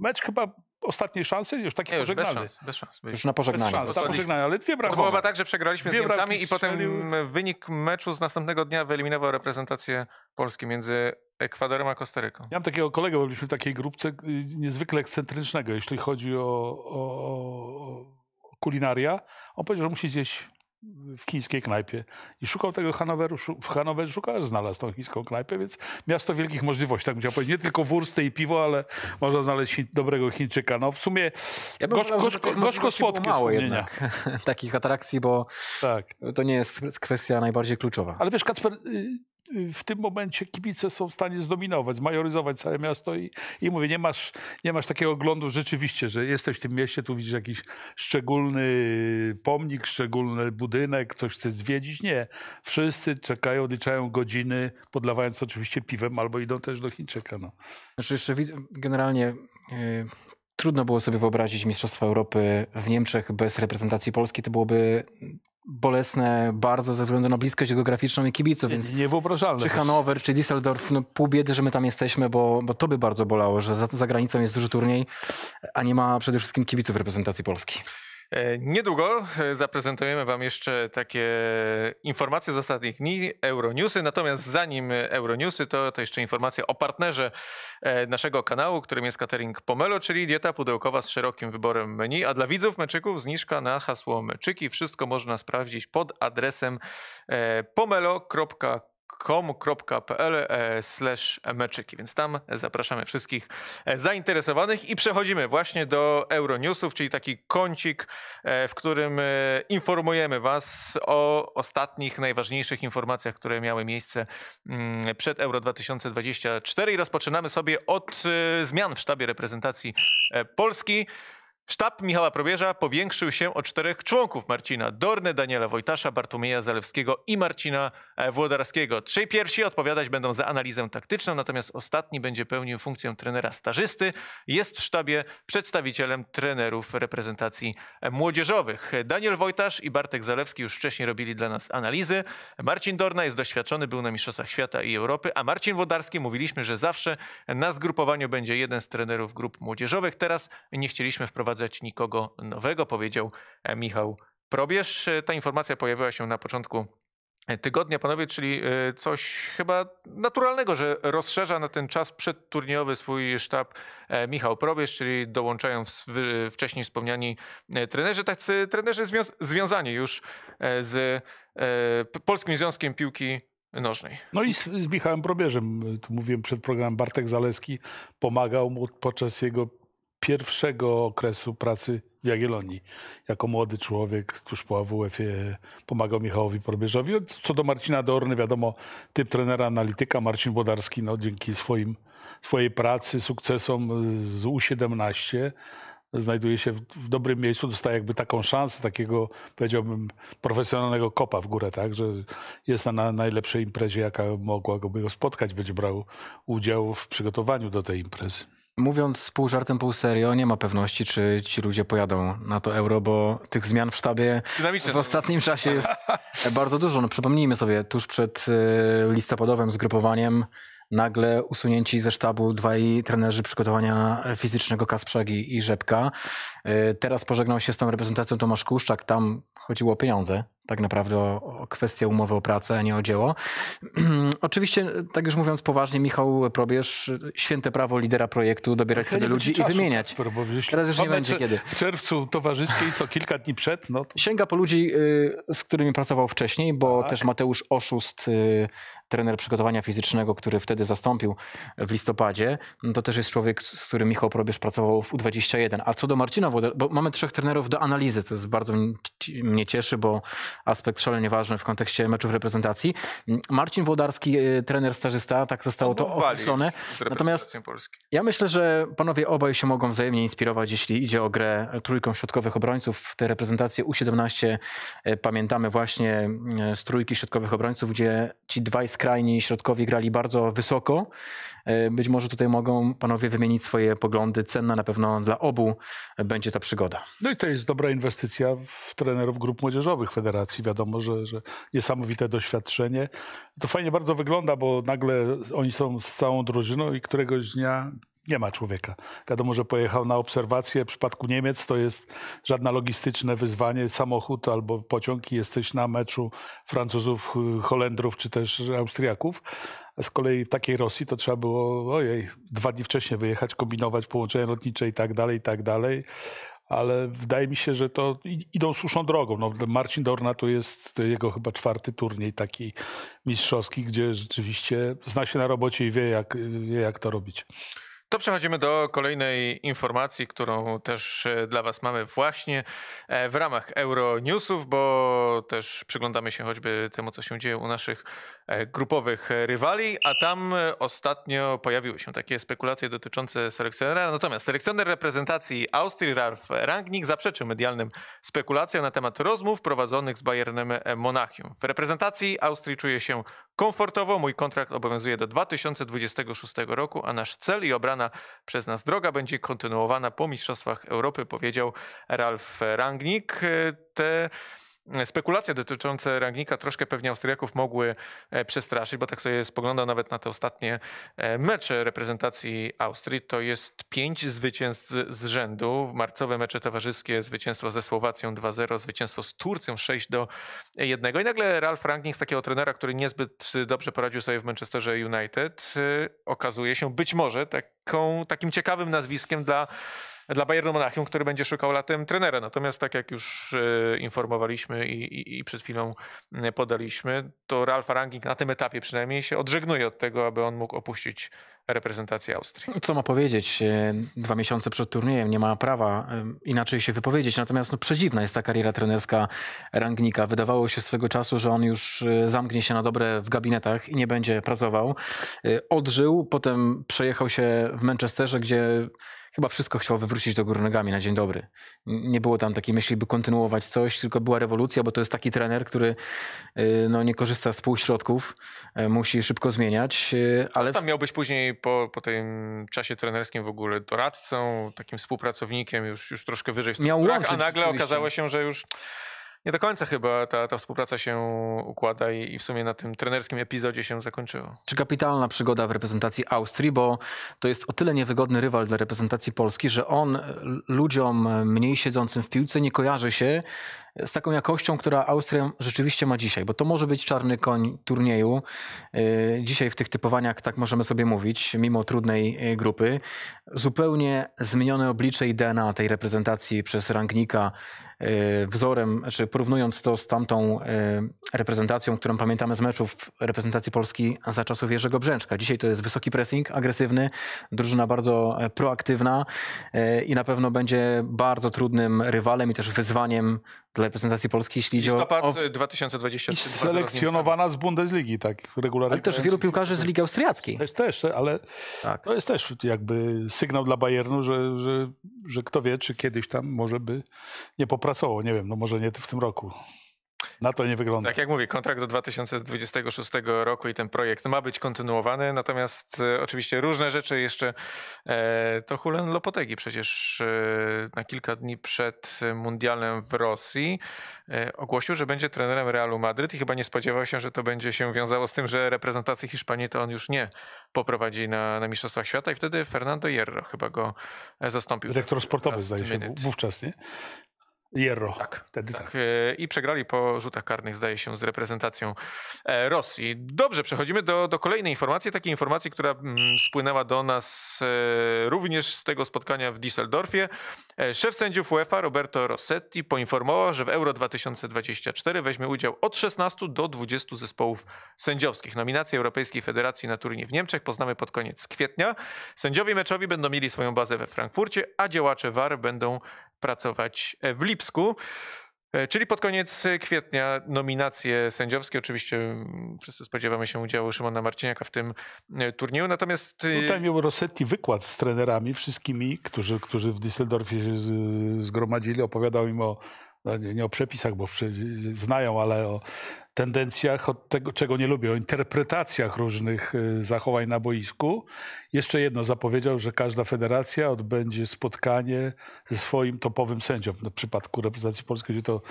Speaker 2: mecz chyba ostatniej szansy, już taki nie, już pożegnany. Bez szans, bez szans, już na pożegnanie. Bez szans, na tak, pożegnanie, ale dwie no bramki. No to było tak, że przegraliśmy dwie z Niemcami i potem
Speaker 1: wynik meczu z następnego dnia wyeliminował reprezentację Polski między Ekwadorem a Kostaryką.
Speaker 2: Miałem takiego kolegę, byliśmy w takiej grupce y, niezwykle ekscentrycznego, jeśli chodzi o, o, o kulinaria. On powiedział, że musi zjeść w chińskiej knajpie. I szukał tego Hanoweru, w Hanowerze szukał, znalazł tą chińską knajpę, więc miasto wielkich możliwości, tak bym chciał powiedzieć. Nie tylko wursty i piwo, ale można znaleźć dobrego Chińczyka. No w sumie ja gorzko, wolał, gorzko, słodkie mało Jednak, takich atrakcji, bo
Speaker 3: tak. to nie jest kwestia najbardziej kluczowa.
Speaker 2: Ale wiesz Kacper, y, w tym momencie kibice są w stanie zdominować, zmajoryzować całe miasto i, i mówię, nie masz, nie masz takiego oglądu rzeczywiście, że jesteś w tym mieście, tu widzisz jakiś szczególny pomnik, szczególny budynek, coś chcesz zwiedzić. Nie. Wszyscy czekają, odliczają godziny, podlewając oczywiście piwem albo idą też do Chińczyka. No.
Speaker 3: Znaczy jeszcze widzę, generalnie yy, trudno było sobie wyobrazić Mistrzostwa Europy w Niemczech bez reprezentacji Polski. To byłoby bolesne bardzo ze względu na bliskość geograficzną i kibiców. Więc Niewyobrażalne. Czy Hanower, czy Düsseldorf, no pół biedy, że my tam jesteśmy, bo, bo to by bardzo bolało, że za, za granicą jest dużo turniej, a nie ma przede wszystkim kibiców reprezentacji Polski.
Speaker 1: E, niedługo e, zaprezentujemy Wam jeszcze takie informacje z ostatnich dni, Euronewsy. Natomiast zanim Euronewsy, to, to jeszcze informacja o partnerze e, naszego kanału, którym jest catering Pomelo, czyli dieta pudełkowa z szerokim wyborem menu. A dla widzów meczyków zniżka na hasło meczyki. Wszystko można sprawdzić pod adresem pomelo.com com.pl e, meczyki. Więc tam zapraszamy wszystkich e, zainteresowanych i przechodzimy właśnie do Euronewsów, czyli taki kącik, e, w którym informujemy Was o ostatnich, najważniejszych informacjach, które miały miejsce mm, przed Euro 2024 i rozpoczynamy sobie od zmian w sztabie reprezentacji Polski. Sztab Michała Probierza powiększył się o czterech członków Marcina Dorne, Daniela Wojtasza, Bartłomieja Zalewskiego i Marcina e, Włodarskiego. Trzej pierwsi odpowiadać będą za analizę taktyczną, natomiast ostatni będzie pełnił funkcję trenera stażysty. Jest w sztabie przedstawicielem trenerów reprezentacji e, młodzieżowych. Daniel Wojtasz i Bartek Zalewski już wcześniej robili dla nas analizy. Marcin Dorna jest doświadczony, był na Mistrzostwach Świata i Europy, a Marcin Włodarski mówiliśmy, że zawsze na zgrupowaniu będzie jeden z trenerów grup młodzieżowych. Teraz nie chcieliśmy wprowadzać wprowadzać nikogo nowego, powiedział e, Michał Probierz. Ta informacja pojawiła się na początku e, tygodnia, panowie, czyli e, coś chyba naturalnego, że rozszerza na ten czas przedturniejowy swój sztab Michał Probierz, czyli dołączają wcześniej wspomniani trenerzy, tacy trenerzy zwią związani już z Polskim Związkiem Piłki Nożnej.
Speaker 2: No i z, z Michałem Probierzem, tu mówiłem przed programem, Bartek Zaleski pomagał mu podczas jego pierwszego okresu pracy w Jagiellonii. Jako młody człowiek tuż po AWF-ie pomagał Michałowi Porbierzowi. Co do Marcina Dorny, wiadomo, typ trenera analityka Marcin Bodarski, no, dzięki swoim, swojej pracy, sukcesom z U17 znajduje się w, w, dobrym miejscu, dostaje jakby taką szansę, takiego powiedziałbym profesjonalnego kopa w górę, tak, że jest na, na najlepszej imprezie, jaka mogłaby go spotkać, będzie brał udział w przygotowaniu do tej imprezy. Mówiąc pół żartem, pół serio, nie ma pewności,
Speaker 3: czy ci ludzie pojadą na to euro, bo tych zmian w sztabie w ostatnim czasie jest bardzo dużo. No, przypomnijmy sobie, tuż przed y, listopadowym zgrupowaniem nagle usunięci ze sztabu dwaj trenerzy przygotowania fizycznego Kasprzagi i Rzepka. Y, teraz pożegnał się z tą reprezentacją Tomasz Kuszczak, tam chodziło o pieniądze tak naprawdę o, o kwestię umowy o pracę, a nie o dzieło. Oczywiście, tak już mówiąc poważnie, Michał Probierz, święte prawo lidera projektu dobierać sobie ludzi i wymieniać. Teraz już nie będzie kiedy.
Speaker 2: W czerwcu towarzyskiej, co kilka dni przed. No to... Sięga po ludzi, y, z którymi
Speaker 3: pracował wcześniej, bo tak. też Mateusz Oszust, y, trener przygotowania fizycznego, który wtedy zastąpił w listopadzie, no to też jest człowiek, z którym Michał Probierz pracował w U21. A co do Marcina bo mamy trzech trenerów do analizy, co jest bardzo mnie cieszy, bo aspekt szalenie ważny w kontekście meczów reprezentacji. Marcin Włodarski, e, trener stażysta, tak zostało
Speaker 1: to określone. Natomiast
Speaker 3: ja myślę, że panowie obaj się mogą wzajemnie inspirować, jeśli idzie o grę trójką środkowych obrońców. Te reprezentacje U17 e, pamiętamy właśnie e, z trójki środkowych obrońców, gdzie ci dwaj skrajni środkowi grali bardzo wysoko. Być może tutaj mogą panowie wymienić swoje poglądy. Cenna na pewno dla obu będzie ta przygoda.
Speaker 2: No i to jest dobra inwestycja w trenerów grup młodzieżowych Federacji Wiadomo, że, że niesamowite doświadczenie. To fajnie bardzo wygląda, bo nagle oni są z całą drużyną i któregoś dnia nie ma człowieka. Wiadomo, że pojechał na obserwację. W przypadku Niemiec to jest żadne logistyczne wyzwanie. Samochód albo pociąg i jesteś na meczu Francuzów, Holendrów czy też Austriaków. z kolei w takiej Rosji to trzeba było, ojej, dwa dni wcześniej wyjechać, kombinować połączenia lotnicze i tak dalej, i tak dalej ale wydaje mi się, że to idą słuszną drogą. No, Marcin Dorna to jest jego chyba czwarty turniej taki mistrzowski, gdzie rzeczywiście zna się na robocie i wie jak, wie jak to robić.
Speaker 1: To przechodzimy do kolejnej informacji, którą też e, dla Was mamy właśnie e, w ramach Euronewsów, bo też przyglądamy się choćby temu, co się dzieje u naszych E, grupowych e, rywali, a tam e, ostatnio pojawiły się takie spekulacje dotyczące selekcjonera. Natomiast selekcjoner reprezentacji Austrii Ralf Rangnick zaprzeczył medialnym spekulacjom na temat rozmów prowadzonych z Bayernem Monachium. W reprezentacji Austrii czuje się komfortowo, mój kontrakt obowiązuje do 2026 roku, a nasz cel i obrana przez nas droga będzie kontynuowana po Mistrzostwach Europy, powiedział Ralf Rangnick. Te spekulacje dotyczące Rangnika troszkę pewnie Austriaków mogły e, przestraszyć, bo tak sobie spogląda nawet na te ostatnie e, mecze reprezentacji Austrii. To jest pięć zwycięstw z rzędu. Marcowe mecze towarzyskie, zwycięstwo ze Słowacją 2-0, zwycięstwo z Turcją 6 do 1. I nagle Ralf Rangnick, takiego trenera, który niezbyt dobrze poradził sobie w Manchesterze United, e, okazuje się być może taką, takim ciekawym nazwiskiem dla dla Bayernu Monachium, który będzie szukał latem trenera. Natomiast tak jak już e, informowaliśmy i, i, i przed chwilą podaliśmy, to Ralf Rangnick na tym etapie przynajmniej się odżegnuje od tego, aby on mógł opuścić reprezentację Austrii.
Speaker 3: Co ma powiedzieć e, dwa miesiące przed turniejem? Nie ma prawa e, inaczej się wypowiedzieć. Natomiast no, przedziwna jest ta kariera trenerska Rangnika. Wydawało się swego czasu, że on już zamknie się na dobre w gabinetach i nie będzie pracował. Odżył, potem przejechał się w Manchesterze, gdzie chyba wszystko chciał wywrócić do góry nogami na dzień dobry. Nie było tam takiej myśli, by kontynuować coś, tylko była rewolucja, bo to jest taki trener, który y, no, nie korzysta z półśrodków, e, musi szybko zmieniać. Y,
Speaker 1: ale Co tam miał być później po, po tym czasie trenerskim w ogóle doradcą, takim współpracownikiem, już, już troszkę wyżej w miał łączyć, a nagle oczywiście. okazało się, że już nie do końca chyba ta, ta współpraca się układa i, i w sumie na tym trenerskim epizodzie się zakończyło.
Speaker 3: Czy kapitalna przygoda w reprezentacji Austrii, bo to jest o tyle niewygodny rywal dla reprezentacji Polski, że on ludziom mniej siedzącym w piłce nie kojarzy się z taką jakością, która Austria rzeczywiście ma dzisiaj, bo to może być czarny koń turnieju. Y, dzisiaj w tych typowaniach tak możemy sobie mówić, mimo trudnej y, grupy. Zupełnie zmienione oblicze i DNA tej reprezentacji przez Rangnika E, wzorem, czy znaczy porównując to z tamtą e, reprezentacją, którą pamiętamy z meczów reprezentacji Polski za czasów Jerzego Brzęczka. Dzisiaj to jest wysoki pressing, agresywny, drużyna bardzo e, proaktywna i na pewno będzie bardzo trudnym rywalem i też wyzwaniem dla reprezentacji polskiej, jeśli idzie Listopad
Speaker 1: o... Listopad 2023. Selekcjonowana
Speaker 2: z Bundesligi, tak, regularnie. Ale też wielu piłkarzy z Ligi Austriackiej. Też, też ale tak. to jest też jakby sygnał dla Bayernu, że, że, że kto wie, czy kiedyś tam może by nie popracował, nie wiem, no może nie w tym roku. Na to nie wygląda. Tak
Speaker 1: jak mówię, kontrakt do 2026 roku i ten projekt ma być kontynuowany, natomiast e, oczywiście różne rzeczy jeszcze. E, to Hulen Lopotegi przecież e, na kilka dni przed mundialem w Rosji e, ogłosił, że będzie trenerem Realu Madryt i chyba nie spodziewał się, że to będzie się wiązało z tym, że reprezentację Hiszpanii to on już nie poprowadzi na, na Mistrzostwach Świata i wtedy Fernando Hierro chyba go e, zastąpił. Dyrektor
Speaker 2: sportowy zdaje się minute. wówczas, nie? Hierro. Tak. Wtedy tak.
Speaker 1: tak. E, I przegrali po rzutach karnych, zdaje się, z reprezentacją e, Rosji. Dobrze, przechodzimy do, do kolejnej informacji. Takiej informacji, która mm, spłynęła do nas e, również z tego spotkania w Düsseldorfie. Szef sędziów UEFA Roberto Rossetti poinformował, że w Euro 2024 weźmie udział od 16 do 20 zespołów sędziowskich. Nominacje Europejskiej Federacji na turniej w Niemczech poznamy pod koniec kwietnia. Sędziowie meczowi będą mieli swoją bazę we Frankfurcie, a działacze VAR będą pracować e, w Lipsku. E, czyli pod koniec kwietnia nominacje sędziowskie. Oczywiście mm, wszyscy spodziewamy się udziału Szymona Marciniaka w tym e, turnieju. Natomiast. Tutaj y, no,
Speaker 2: miał Rossetti wykład z trenerami, wszystkimi, którzy, którzy w Düsseldorfie się zgromadzili. Opowiadał im o, nie, nie, o przepisach, bo e, znają, ale o tendencjach, od tego, czego nie lubię, o interpretacjach różnych e, zachowań na boisku. Jeszcze jedno zapowiedział, że każda federacja odbędzie spotkanie ze swoim topowym sędzią. W przypadku reprezentacji polskiej, gdzie to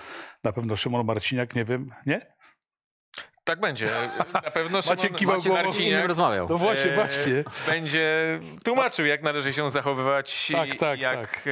Speaker 2: na pewno Szymon Marciniak, nie wiem, nie?
Speaker 1: Tak będzie. Na pewno Szymon, Macie kiwał Maciek głową, rozmawiał. No właśnie, e, właśnie. Będzie tłumaczył, jak należy się zachowywać. Tak, tak, jak, tak.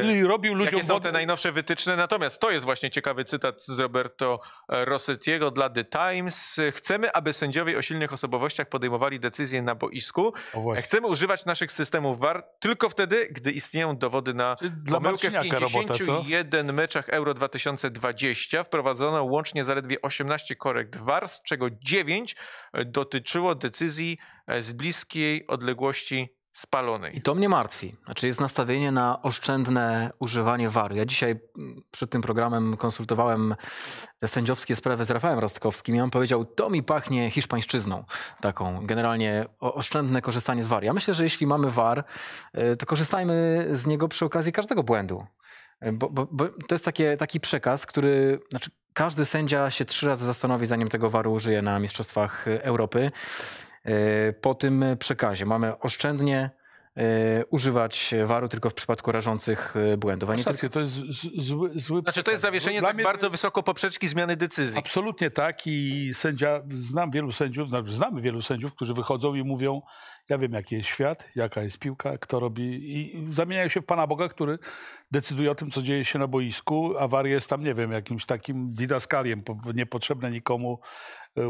Speaker 1: E, Czyli robił ludziom... Jakie są te najnowsze wytyczne. Natomiast to jest właśnie ciekawy cytat z Roberto e, Rossettiego dla The Times. Chcemy, aby sędziowie o silnych osobowościach podejmowali decyzje na boisku. Chcemy używać naszych systemów VAR tylko wtedy, gdy istnieją dowody na Czyli dla pomyłkę. W 51 robota, meczach Euro 2020 wprowadzono łącznie zaledwie 18 korekt VAR z czego 9 e, dotyczyło decyzji e, z bliskiej odległości spalonej. I to
Speaker 3: mnie martwi. Znaczy jest nastawienie na oszczędne używanie waru. Ja dzisiaj mm, przed tym programem konsultowałem te sędziowskie sprawy z Rafałem Rostkowskim i on powiedział, to mi pachnie hiszpańszczyzną taką, generalnie oszczędne korzystanie z war. Ja myślę, że jeśli mamy war, e, to korzystajmy z niego przy okazji każdego błędu. Bo, bo, bo to jest takie, taki przekaz, który. Znaczy każdy sędzia się trzy razy zastanowi, zanim tego waru użyje na Mistrzostwach Europy. E, po tym przekazie mamy oszczędnie, E, używać waru tylko w przypadku rażących e, błędów.
Speaker 2: A nie tylko... To jest zły, zły Znaczy to jest zawieszenie
Speaker 1: tak bardzo wysoko poprzeczki zmiany decyzji.
Speaker 2: Absolutnie tak i sędzia, znam wielu sędziów, znaczy, znamy wielu sędziów, którzy wychodzą i mówią, ja wiem jaki jest świat, jaka jest piłka, kto robi i zamieniają się w Pana Boga, który decyduje o tym, co dzieje się na boisku, a war jest tam, nie wiem, jakimś takim didaskaliem, niepotrzebne nikomu, e,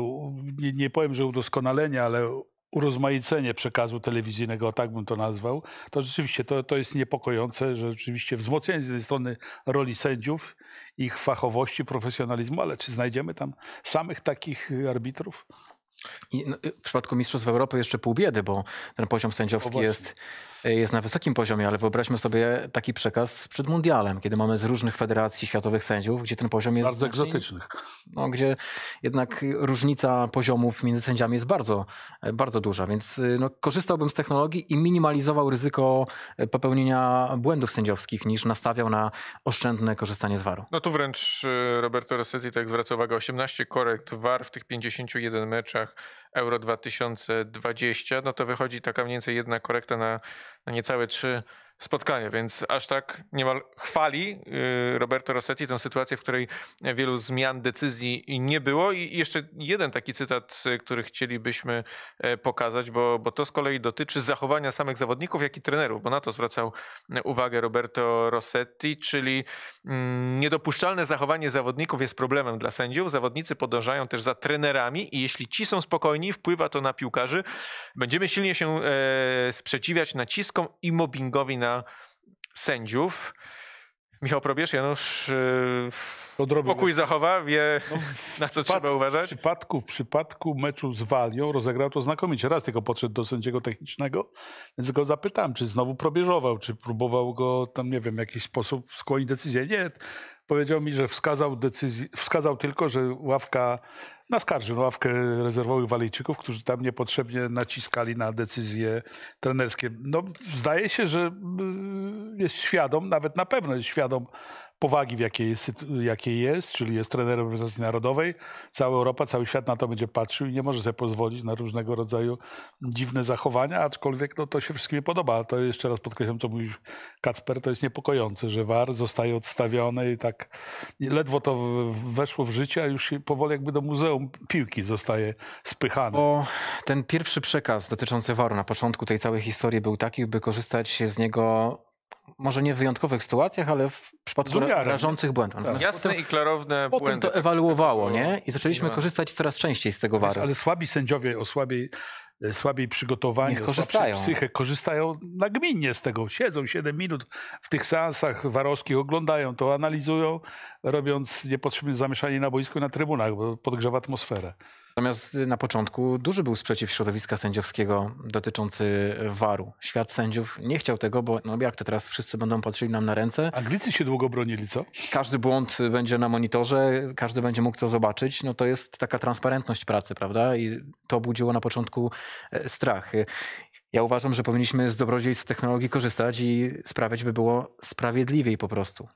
Speaker 2: nie, nie powiem, że udoskonalenie, ale urozmaicenie przekazu telewizyjnego, tak bym to nazwał, to rzeczywiście to, to jest niepokojące, że rzeczywiście wzmocnienie z jednej strony roli sędziów, ich fachowości, profesjonalizmu, ale czy znajdziemy tam samych takich arbitrów? I no, y, w przypadku Mistrzostw Europy jeszcze pół biedy, bo
Speaker 3: ten poziom sędziowski jest jest na wysokim poziomie, ale wyobraźmy sobie taki przekaz przed mundialem, kiedy mamy z różnych federacji światowych sędziów, gdzie ten poziom jest... Bardzo egzotyczny. egzotycznych. No, gdzie jednak różnica poziomów między sędziami jest bardzo, bardzo duża, więc no, korzystałbym z technologii i minimalizował ryzyko popełnienia błędów sędziowskich, niż nastawiał na oszczędne korzystanie z waru.
Speaker 1: No tu wręcz y, Roberto Rossetti tak zwraca uwagę, 18 korekt war w tych 51 meczach Euro 2020, no to wychodzi taka mniej więcej jedna korekta na niecałe trzy spotkanie, więc aż tak niemal chwali y, Roberto Rossetti tę sytuację, w której wielu zmian decyzji nie było. I jeszcze jeden taki cytat, y, który chcielibyśmy y, pokazać, bo, bo to z kolei dotyczy zachowania samych zawodników, jak i trenerów, bo na to zwracał uwagę Roberto Rossetti, czyli mm, niedopuszczalne zachowanie zawodników jest problemem dla sędziów. Zawodnicy podążają też za trenerami i jeśli ci są spokojni, wpływa to na piłkarzy. Będziemy silnie się e, sprzeciwiać naciskom i mobbingowi na na sędziów. Michał Probierz, Janusz y, Odrobił pokój zachowa, wie no, na co trzeba
Speaker 2: uważać. W przypadku, w przypadku meczu z Walią rozegrał to znakomicie. Raz tylko podszedł do sędziego technicznego, więc go zapytałem, czy znowu probierzował, czy próbował go tam, nie wiem, w jakiś sposób skłonić decyzję. Nie, powiedział mi, że wskazał, decyzji, wskazał tylko, że ławka skarży ławkę no, rezerwowych Walejczyków, którzy tam niepotrzebnie naciskali na decyzje trenerskie. No, zdaje się, że y, jest świadom, nawet na pewno jest świadom powagi, w jakiej jest, jakiej jest, czyli jest trenerem reprezentacji narodowej. Cała Europa, cały świat na to będzie patrzył i nie może sobie pozwolić na różnego rodzaju dziwne zachowania, aczkolwiek no, to się wszystkim podoba. To jeszcze raz podkreślam, co mówi Kacper, to jest niepokojące, że VAR zostaje odstawiony i tak ledwo to weszło w życie, a już powoli jakby do muzeum piłki zostaje spychane. Bo ten pierwszy przekaz dotyczący var na
Speaker 3: początku tej całej historii był taki, by korzystać z niego może nie w wyjątkowych sytuacjach,
Speaker 2: ale w przypadku rażących błędów. Tak. Jasne
Speaker 3: potem, i klarowne potem błędy. Potem to ewaluowało, nie? I zaczęliśmy no.
Speaker 2: korzystać coraz częściej z tego waru. Ale słabi sędziowie, o słabiej, e, słabiej przygotowani, Niech korzystają. psychę, korzystają nagminnie z tego. Siedzą 7 minut w tych seansach warowskich, oglądają to, analizują, robiąc niepotrzebne zamieszanie na boisku i na trybunach, bo podgrzewa atmosferę.
Speaker 3: Natomiast y, na początku duży był sprzeciw środowiska sędziowskiego dotyczący waru. Świat sędziów nie chciał tego, bo no jak to teraz wszyscy będą patrzyli nam na ręce. Anglicy się długo bronili, co? Każdy błąd będzie na monitorze, każdy będzie mógł to zobaczyć. No to jest taka transparentność pracy, prawda? I to budziło na początku e, strach. Ja uważam, że powinniśmy z dobrodziejstw technologii korzystać i sprawiać by było sprawiedliwiej po prostu.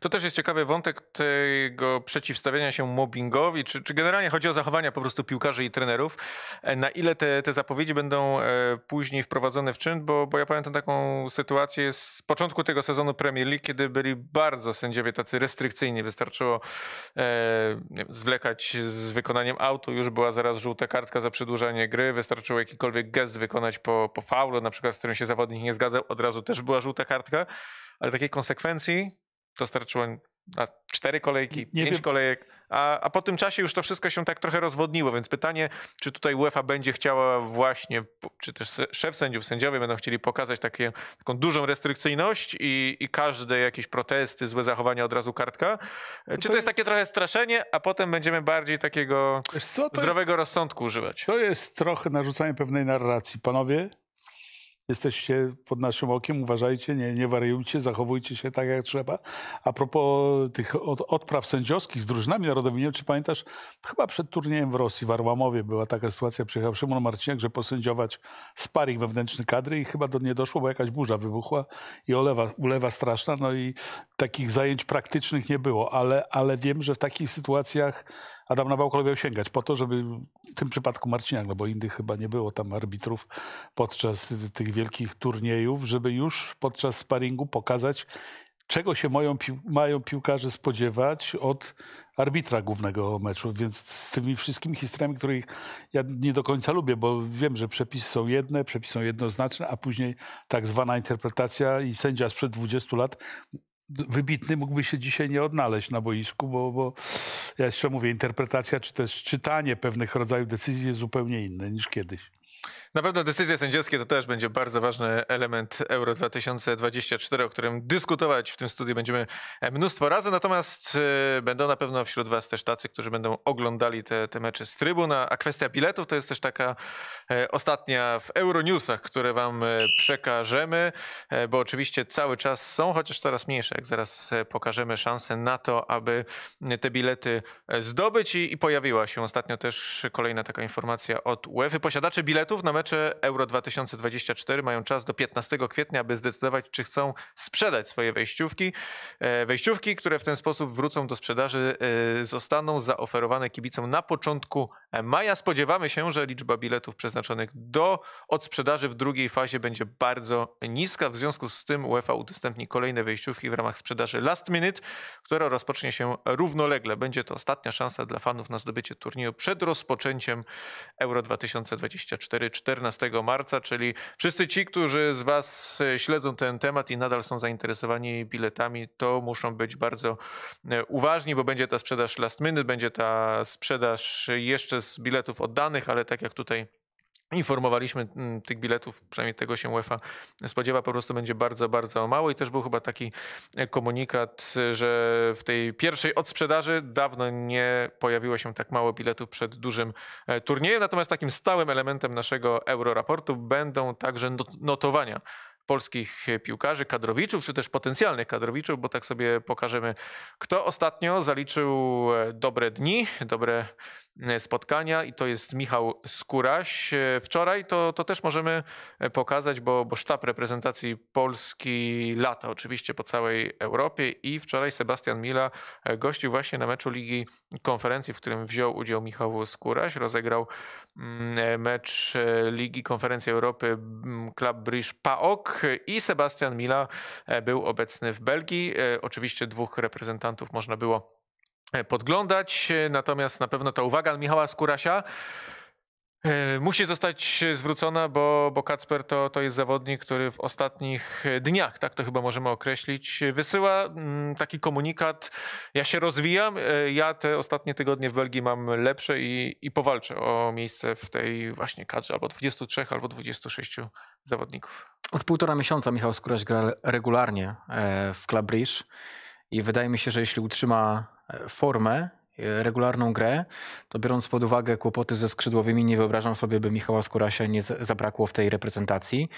Speaker 1: To też jest ciekawy wątek tego przeciwstawiania się mobbingowi, czy, czy generalnie chodzi o zachowania po prostu piłkarzy i trenerów. E, na ile te, te zapowiedzi będą e, później wprowadzone w czyn, bo, bo ja pamiętam taką sytuację z początku tego sezonu Premier League, kiedy byli bardzo sędziowie tacy restrykcyjni. Wystarczyło e, zwlekać z wykonaniem autu, już była zaraz żółta kartka za przedłużanie gry, wystarczyło jakikolwiek gest wykonać po, po faulu, na przykład z którym się zawodnik nie zgadzał, od razu też była żółta kartka. Ale takiej konsekwencji dostarczyło na cztery kolejki, nie pięć wiem. kolejek, a, a po tym czasie już to wszystko się tak trochę rozwodniło, więc pytanie, czy tutaj UEFA będzie chciała właśnie, czy też szef sędziów, sędziowie będą chcieli pokazać takie, taką dużą restrykcyjność i, i każde jakieś protesty, złe zachowania od razu kartka, e, czy to, to jest, jest takie trochę straszenie, a potem będziemy bardziej takiego zdrowego jest, rozsądku używać?
Speaker 2: To jest trochę narzucanie pewnej narracji. Panowie, jesteście pod naszym okiem, uważajcie, nie, nie wariujcie, zachowujcie się tak, jak trzeba. A propos tych od, odpraw sędziowskich z drużynami narodowymi, nie wiem, czy pamiętasz, chyba przed turniejem w Rosji, w Arłamowie była taka sytuacja, przyjechał Szymon Marciniak, że posędziować sparring wewnętrzny kadry i chyba do niej doszło, bo jakaś burza wybuchła i olewa, ulewa straszna, no i takich zajęć praktycznych nie było, ale, ale wiem, że w takich sytuacjach Adam Nabałko lubił sięgać po to, żeby w tym przypadku Marciniak, no bo innych chyba nie było tam arbitrów podczas tych wielkich turniejów, żeby już podczas sparingu pokazać, czego się mają, mają piłkarze spodziewać od arbitra głównego meczu. Więc z tymi wszystkimi historiami, których ja nie do końca lubię, bo wiem, że przepisy są jedne, przepisy są jednoznaczne, a później tak zwana interpretacja i sędzia sprzed 20 lat wybitny mógłby się dzisiaj nie odnaleźć na boisku, bo, bo ja jeszcze mówię, interpretacja czy też czytanie pewnych rodzajów decyzji jest zupełnie inne niż kiedyś.
Speaker 1: Na pewno decyzje sędziowskie to też będzie bardzo ważny element Euro 2024, o którym dyskutować w tym studiu będziemy e, mnóstwo razy. Natomiast e, będą na pewno wśród Was też tacy, którzy będą oglądali te, te mecze z trybuna. A kwestia biletów to jest też taka e, ostatnia w Euronewsach, które Wam przekażemy, bo oczywiście cały czas są, chociaż coraz mniejsze. Jak zaraz pokażemy szanse na to, aby te bilety zdobyć i, i pojawiła się ostatnio też kolejna taka informacja od UEFA. Posiadacze biletów na mecz Euro 2024 mają czas do 15 kwietnia, aby zdecydować, czy chcą sprzedać swoje wejściówki. E, wejściówki, które w ten sposób wrócą do sprzedaży, e, zostaną zaoferowane kibicom na początku maja. Spodziewamy się, że liczba biletów przeznaczonych do odsprzedaży w drugiej fazie będzie bardzo niska. W związku z tym UEFA udostępni kolejne wejściówki w ramach sprzedaży last minute, która rozpocznie się równolegle. Będzie to ostatnia szansa dla fanów na zdobycie turnieju przed rozpoczęciem Euro 2024. 14 marca, czyli wszyscy ci, którzy z Was e, śledzą ten temat i nadal są zainteresowani biletami, to muszą być bardzo e, uważni, bo będzie ta sprzedaż last minute, będzie ta sprzedaż jeszcze z biletów oddanych, ale tak jak tutaj informowaliśmy mm, tych biletów, przynajmniej tego się UEFA spodziewa, po prostu będzie bardzo, bardzo mało i też był chyba taki e, komunikat, że w tej pierwszej odsprzedaży dawno nie pojawiło się tak mało biletów przed dużym e, turniejem, natomiast takim stałym elementem naszego euroraportu będą także notowania polskich piłkarzy, kadrowiczów, czy też potencjalnych kadrowiczów, bo tak sobie pokażemy, kto ostatnio zaliczył e, dobre dni, dobre E, spotkania i to jest Michał Skuraś e, Wczoraj to, to też możemy e, pokazać, bo, bo sztab reprezentacji Polski lata oczywiście po całej Europie i wczoraj Sebastian Mila gościł właśnie na meczu Ligi Konferencji, w którym wziął udział Michał Skuraś Rozegrał mm, mecz Ligi Konferencji Europy mm, Club Brugge PAOK i Sebastian Mila był obecny w Belgii. Oczywiście dwóch reprezentantów można było E, podglądać. E, natomiast na pewno ta uwaga Michała Skurasia e, musi zostać zwrócona, bo, bo Kacper to, to jest zawodnik, który w ostatnich dniach, tak to chyba możemy określić, wysyła mm, taki komunikat, ja się rozwijam, ja te ostatnie tygodnie w Belgii mam lepsze i, i powalczę o miejsce w tej właśnie kadrze albo 23 albo 26 zawodników.
Speaker 3: Od półtora miesiąca Michał Skóraś gra regularnie w Club Bridge i wydaje mi się, że jeśli utrzyma formę, e, regularną grę, to biorąc pod uwagę kłopoty ze skrzydłowymi, nie wyobrażam sobie, by Michała Skurasia nie zabrakło w tej reprezentacji.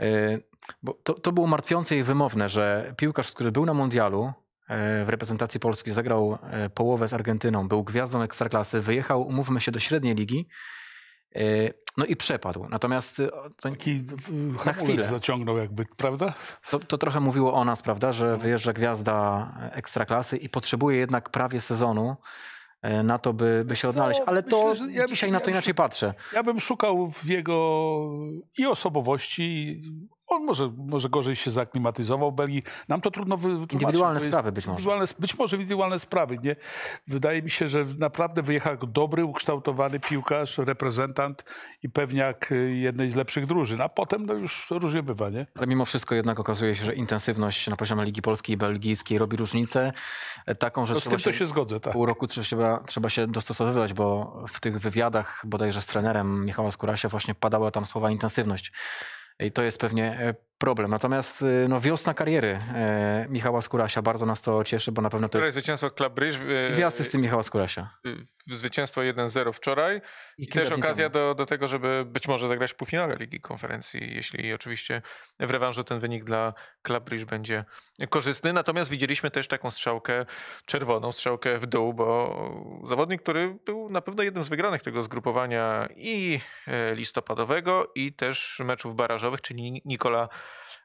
Speaker 3: E, bo to, to było martwiące i wymowne, że piłkarz, który był na mundialu, e, w reprezentacji Polski, zagrał połowę z Argentyną, był gwiazdą ekstraklasy, wyjechał, umówmy się, do średniej ligi Yy, no i przepadł. Natomiast. Y, Taki na chwilę zaciągnął, jakby, prawda? To, to, trochę mówiło o nas, prawda, że wyjeżdża gwiazda e, ekstraklasy i potrzebuje jednak prawie sezonu e, na to, by, by się odnaleźć. Ale to Myślę, ja dzisiaj na to inaczej patrzę.
Speaker 2: Ja bym szukał w jego i osobowości, może, może gorzej się zaaklimatyzował w Belgii. Nam to trudno wytłumaczyć. Indywidualne sprawy być może. Indywidualne, być może indywidualne sprawy. Nie? Wydaje mi się, że naprawdę wyjechał dobry, ukształtowany piłkarz, reprezentant i pewniak y, jednej z lepszych drużyn. A potem no już różnie bywa. Nie?
Speaker 3: Ale mimo wszystko jednak okazuje się, że intensywność na poziomie Ligi Polskiej i Belgijskiej robi różnicę. E, taką, że no z tym się, to się zgodzę. Tak. Pół roku trzeba, trzeba się dostosowywać, bo w tych wywiadach bodajże z trenerem Michała Skurasia właśnie padały tam słowa intensywność. I to jest pewnie e, problem. Natomiast y, no, wiosna kariery e, Michała Skurasia bardzo nas to cieszy, bo na pewno to jest...
Speaker 1: zwycięstwo Klabryż. E, dwie tym
Speaker 3: Michała Skurasia.
Speaker 1: zwycięstwo 1-0 wczoraj
Speaker 2: i, i też okazja
Speaker 1: do, do tego, żeby być może zagrać w półfinale Ligi Konferencji, jeśli oczywiście w rewanżu ten wynik dla Klabryż będzie korzystny. Natomiast widzieliśmy też taką strzałkę czerwoną, strzałkę w dół, bo zawodnik, który był na pewno jednym z wygranych tego zgrupowania i e, listopadowego i też meczów barażowych, czyli Nikola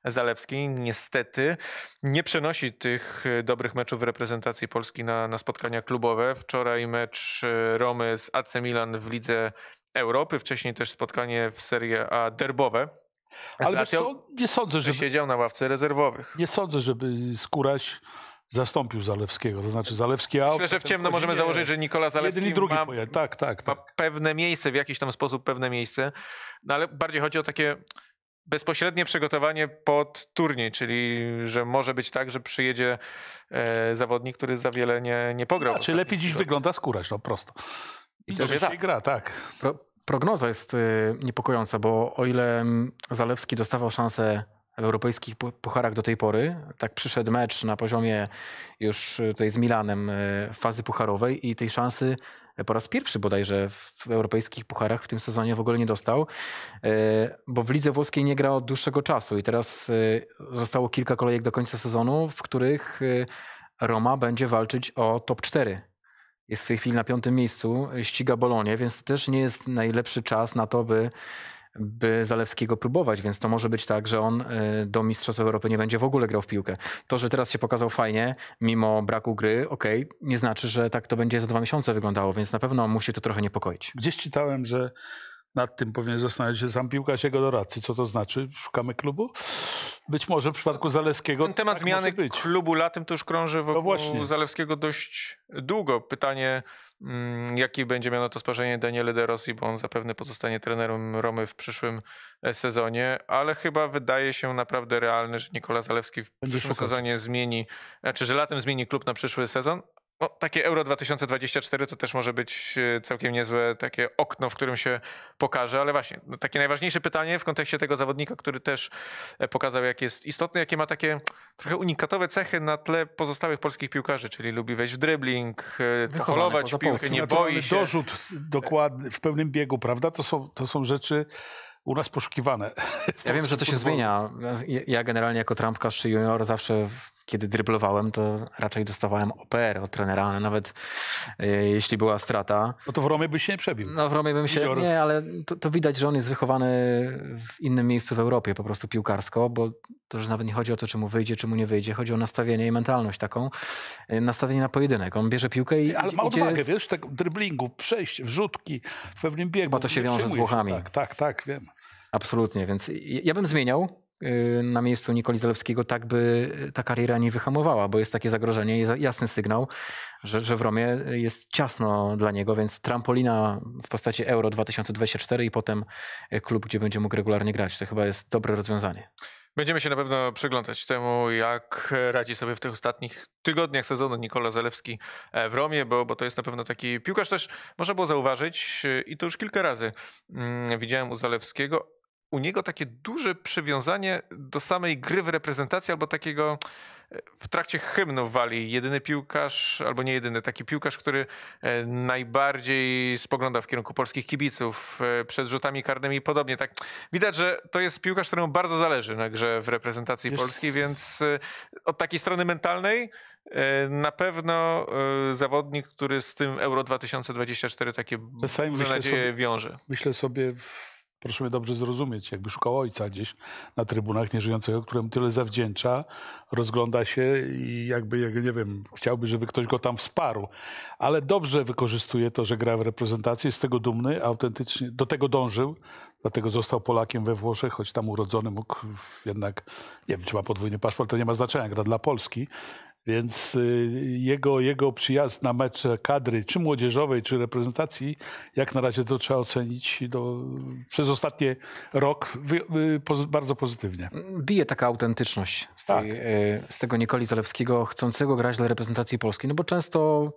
Speaker 1: Zalewskiej. Niestety nie przenosi tych e, dobrych meczów reprezentacji Polski na, na spotkania klubowe. Wczoraj mecz e, Romy z AC Milan w Lidze Europy, wcześniej też spotkanie w Serie A derbowe.
Speaker 2: Ale znaczy, co,
Speaker 1: nie sądzę, że siedział na ławce rezerwowych.
Speaker 2: Nie sądzę, żeby Skóraś zastąpił Zalewskiego. To znaczy Zalewski out. Myślę, że w ciemno możemy założyć, że Nikola Zalewski drugi ma, tak, tak, tak. ma
Speaker 1: tak. pewne miejsce, w jakiś tam sposób pewne miejsce. No ale bardziej chodzi o takie bezpośrednie przygotowanie pod turniej, czyli że może być tak, że przyjedzie e, zawodnik, który za wiele nie, nie pograł. A, czy lepiej dziś tygodniu.
Speaker 2: wygląda skórać, no prosto. I, I to się gra, tak.
Speaker 3: Pro, prognoza jest y, niepokojąca, bo o ile mm, Zalewski dostawał szansę w europejskich pucharach do tej pory. Tak przyszedł mecz na poziomie już y, tutaj z Milanem y, fazy pucharowej i tej szansy po raz pierwszy bodajże w europejskich pucharach w tym sezonie w ogóle nie dostał, e, bo w lidze włoskiej nie grał od dłuższego czasu i teraz e, zostało kilka kolejek do końca sezonu, w których e, Roma będzie walczyć o top 4 jest w tej chwili na piątym miejscu, ściga Bolonię, więc to też nie jest najlepszy czas na to, by by Zalewskiego próbować, więc to może być tak, że on y, do Mistrzostw Europy nie będzie w ogóle grał w piłkę. To, że teraz się pokazał fajnie, mimo braku gry, okej, okay, nie znaczy, że tak to będzie za dwa miesiące wyglądało, więc na pewno musi
Speaker 2: to trochę niepokoić. Gdzieś czytałem, że nad tym powinien zastanawiać się sam piłkarz jego doradcy. Co to znaczy? Szukamy klubu? Być może w przypadku Zaleskiego. Ten temat tak zmiany klubu latem
Speaker 1: to już krąży no wokół no właśnie. Zalewskiego dość długo. Pytanie, Mm, jakie będzie miało to sparzenie Daniele De Rossi, bo on zapewne pozostanie trenerem Romy w przyszłym e, sezonie, ale chyba wydaje się naprawdę realne, że Nikola Zalewski w przyszłym sezonie zmieni, znaczy, że latem zmieni klub na przyszły sezon, no, takie Euro 2024 to też może być e, całkiem niezłe takie okno, w którym się pokaże, ale właśnie no, takie najważniejsze pytanie w kontekście tego zawodnika, który też e, pokazał, jak jest istotny, jakie ma takie trochę unikatowe cechy na tle pozostałych polskich piłkarzy, czyli lubi wejść w dribbling, e, holować piłkę, nie znaczy, no, boi się. Dorzut
Speaker 2: dokładny, w pełnym biegu, prawda? To są, to są rzeczy u nas poszukiwane. Ja wiem, że to się futbolu. zmienia.
Speaker 3: Ja generalnie jako trampkarz czy junior zawsze kiedy dryblowałem, to raczej dostawałem OPR od trenera, nawet e, jeśli była strata. No to w
Speaker 2: Romie byś się nie przebił. No w Romie bym się, nie,
Speaker 3: ale to, to, widać, że on jest wychowany w innym miejscu w Europie po prostu piłkarsko, bo to już nawet nie chodzi o to, czy mu wyjdzie, czy mu nie wyjdzie. Chodzi o nastawienie i mentalność taką, e, nastawienie na pojedynek. On bierze piłkę i Ale ma odwagę,
Speaker 2: wiesz, tak dryblingu, przejść, wrzutki w pewnym biegu. Bo to się wiąże z Włochami. Tak, tak, tak, wiem. Absolutnie, więc
Speaker 3: ja bym zmieniał Y, na miejscu Nikoli Zalewskiego, tak by ta kariera nie wyhamowała, bo jest takie zagrożenie, jest jasny sygnał, że, że w Romie jest ciasno dla niego, więc trampolina w postaci Euro 2024 i potem klub, gdzie będzie mógł regularnie grać. To chyba jest dobre rozwiązanie.
Speaker 1: Będziemy się na pewno przyglądać temu, jak radzi sobie w tych ostatnich tygodniach sezonu Nikola Zalewski e, w Romie, bo, bo to jest na pewno taki piłkarz też, można było zauważyć e, i to już kilka razy mm, widziałem u Zalewskiego, u niego takie duże przywiązanie do samej gry w reprezentacji albo takiego e, w trakcie hymnu wali jedyny piłkarz, albo nie jedyny, taki piłkarz, który e, najbardziej spogląda w kierunku polskich kibiców e, przed rzutami karnymi i podobnie. Tak, widać, że to jest piłkarz, któremu bardzo zależy na grze w reprezentacji polskiej, więc od takiej strony mentalnej na pewno zawodnik, który z tym Euro 2024 takie
Speaker 2: duże myślę nadzieje sobie, wiąże. Myślę sobie... W proszę mnie dobrze zrozumieć, jakby szukał ojca gdzieś na trybunach nieżyjącego, któremu tyle zawdzięcza, rozgląda się i jakby, jak nie wiem, chciałby, żeby ktoś go tam wsparł. Ale dobrze wykorzystuje to, że gra w reprezentacji, jest z tego dumny, autentycznie, do tego dążył, dlatego został Polakiem we Włoszech, choć tam urodzony mógł jednak, nie wiem, czy ma podwójny paszport, to nie ma znaczenia, gra dla Polski. Więc y, jego, jego przyjazd na mecz kadry, czy młodzieżowej, czy reprezentacji, jak na razie to trzeba ocenić do, przez ostatni rok wy, wy, poz, bardzo pozytywnie. Bije taka autentyczność
Speaker 3: z, tej, tak. Y, z tego Nikoli Zalewskiego, chcącego grać dla reprezentacji polskiej, no bo często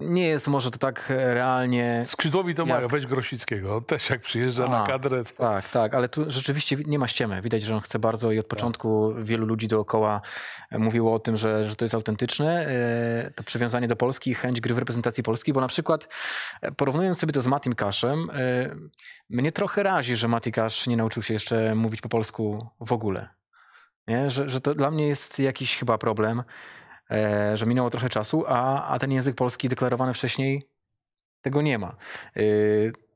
Speaker 3: nie jest może to tak e, realnie. Skrzydłowi to jak... mają,
Speaker 2: weź Grosickiego, on też jak przyjeżdża A, na kadrę. To... Tak,
Speaker 3: tak, ale tu rzeczywiście nie ma ściemy. Widać, że on chce bardzo i od tak. początku tak. wielu ludzi dookoła e, mówiło o tym, że, że to jest autentyczne. E, to przywiązanie do Polski i chęć gry w reprezentacji Polski, bo na przykład porównując sobie to z Matim Kaszem, mnie trochę razi, że Mati Kasz nie nauczył się jeszcze mówić po polsku w ogóle. Nie? Że, że to dla mnie jest jakiś chyba problem. E, że minęło trochę czasu, a, a ten język polski deklarowany wcześniej tego nie ma. E,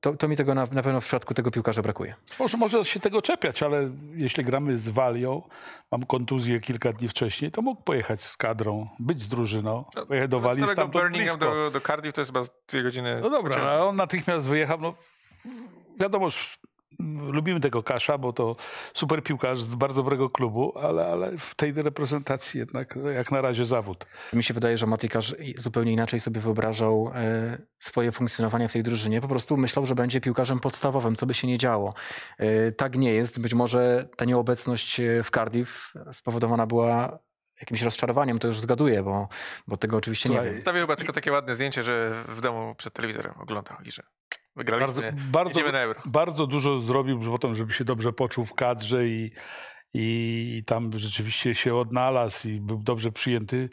Speaker 3: to, to mi tego na, na, pewno w przypadku tego piłkarza brakuje.
Speaker 2: Może, może się tego czepiać, ale jeśli gramy z Walią, mam kontuzję kilka dni wcześniej, to mógł pojechać z kadrą, być z drużyną, no, pojechać do no, Walii, no, stamtąd blisko.
Speaker 1: Do, do Cardiff to jest chyba dwie godziny. No dobra, no, ale
Speaker 2: on natychmiast wyjechał. No, wiadomo, lubimy tego Kasza, bo to super piłkarz z bardzo dobrego klubu, ale, ale w tej reprezentacji jednak no, jak na razie zawód.
Speaker 3: Mi się wydaje, że Matikarz zupełnie inaczej sobie wyobrażał e, swoje funkcjonowanie w tej drużynie. Po prostu myślał, że będzie piłkarzem podstawowym, co by się nie działo. E, tak nie jest. Być może ta nieobecność e, w Cardiff spowodowana była jakimś rozczarowaniem to już zgaduję, bo, bo tego oczywiście
Speaker 1: Słuchaj, nie wiem. Stawię chyba tylko takie ładne zdjęcie, że w domu przed telewizorem oglądał i że wygraliśmy, bardzo, bardzo, idziemy
Speaker 2: na euro. Bardzo dużo zrobił potem, żeby się dobrze poczuł w kadrze i, i tam rzeczywiście się odnalazł i był dobrze przyjęty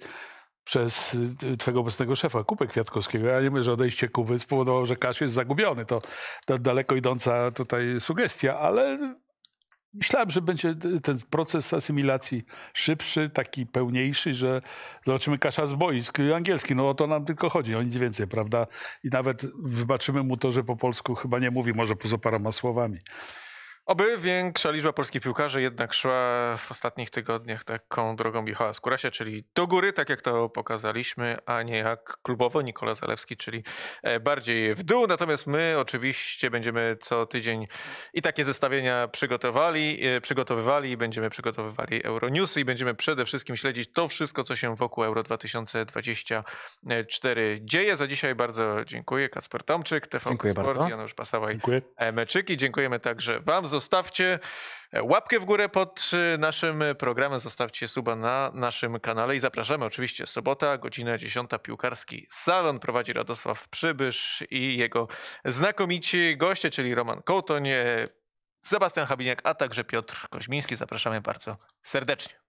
Speaker 2: przez y, twojego obecnego szefa, Kupę Kwiatkowskiego. Ja nie mówię, że odejście Kuby spowodowało, że Kasz jest zagubiony. To, to daleko idąca tutaj sugestia, ale Myślałem, że będzie ten proces asymilacji szybszy, taki pełniejszy, że zobaczymy kasza z boisk angielski. No o to nam tylko chodzi, o nic więcej, prawda? I nawet wybaczymy mu to, że po polsku chyba nie mówi, może poza paroma słowami.
Speaker 1: Oby większa liczba polskich piłkarzy jednak szła w ostatnich tygodniach taką drogą Michała Skurasia, czyli do góry, tak jak to pokazaliśmy, a nie jak klubowo Nikola Zalewski, czyli e, bardziej w dół. Natomiast my oczywiście będziemy co tydzień i takie zestawienia przygotowali, e, przygotowywali, będziemy przygotowywali Euronewsy i będziemy przede wszystkim śledzić to wszystko, co się wokół Euro 2024 dzieje. Za dzisiaj bardzo dziękuję. Kasper Tomczyk, TV dziękuję Sport, bardzo. Janusz Pasałaj, e, Meczyki. Dziękujemy także Wam zostawcie e, łapkę w górę pod e, naszym programem, zostawcie suba na naszym kanale i zapraszamy oczywiście sobota, godzina 10, piłkarski salon prowadzi Radosław Przybysz i jego znakomici goście, czyli Roman Kołtoń, e, Sebastian Habiniak, a także Piotr Koźmiński. Zapraszamy bardzo serdecznie.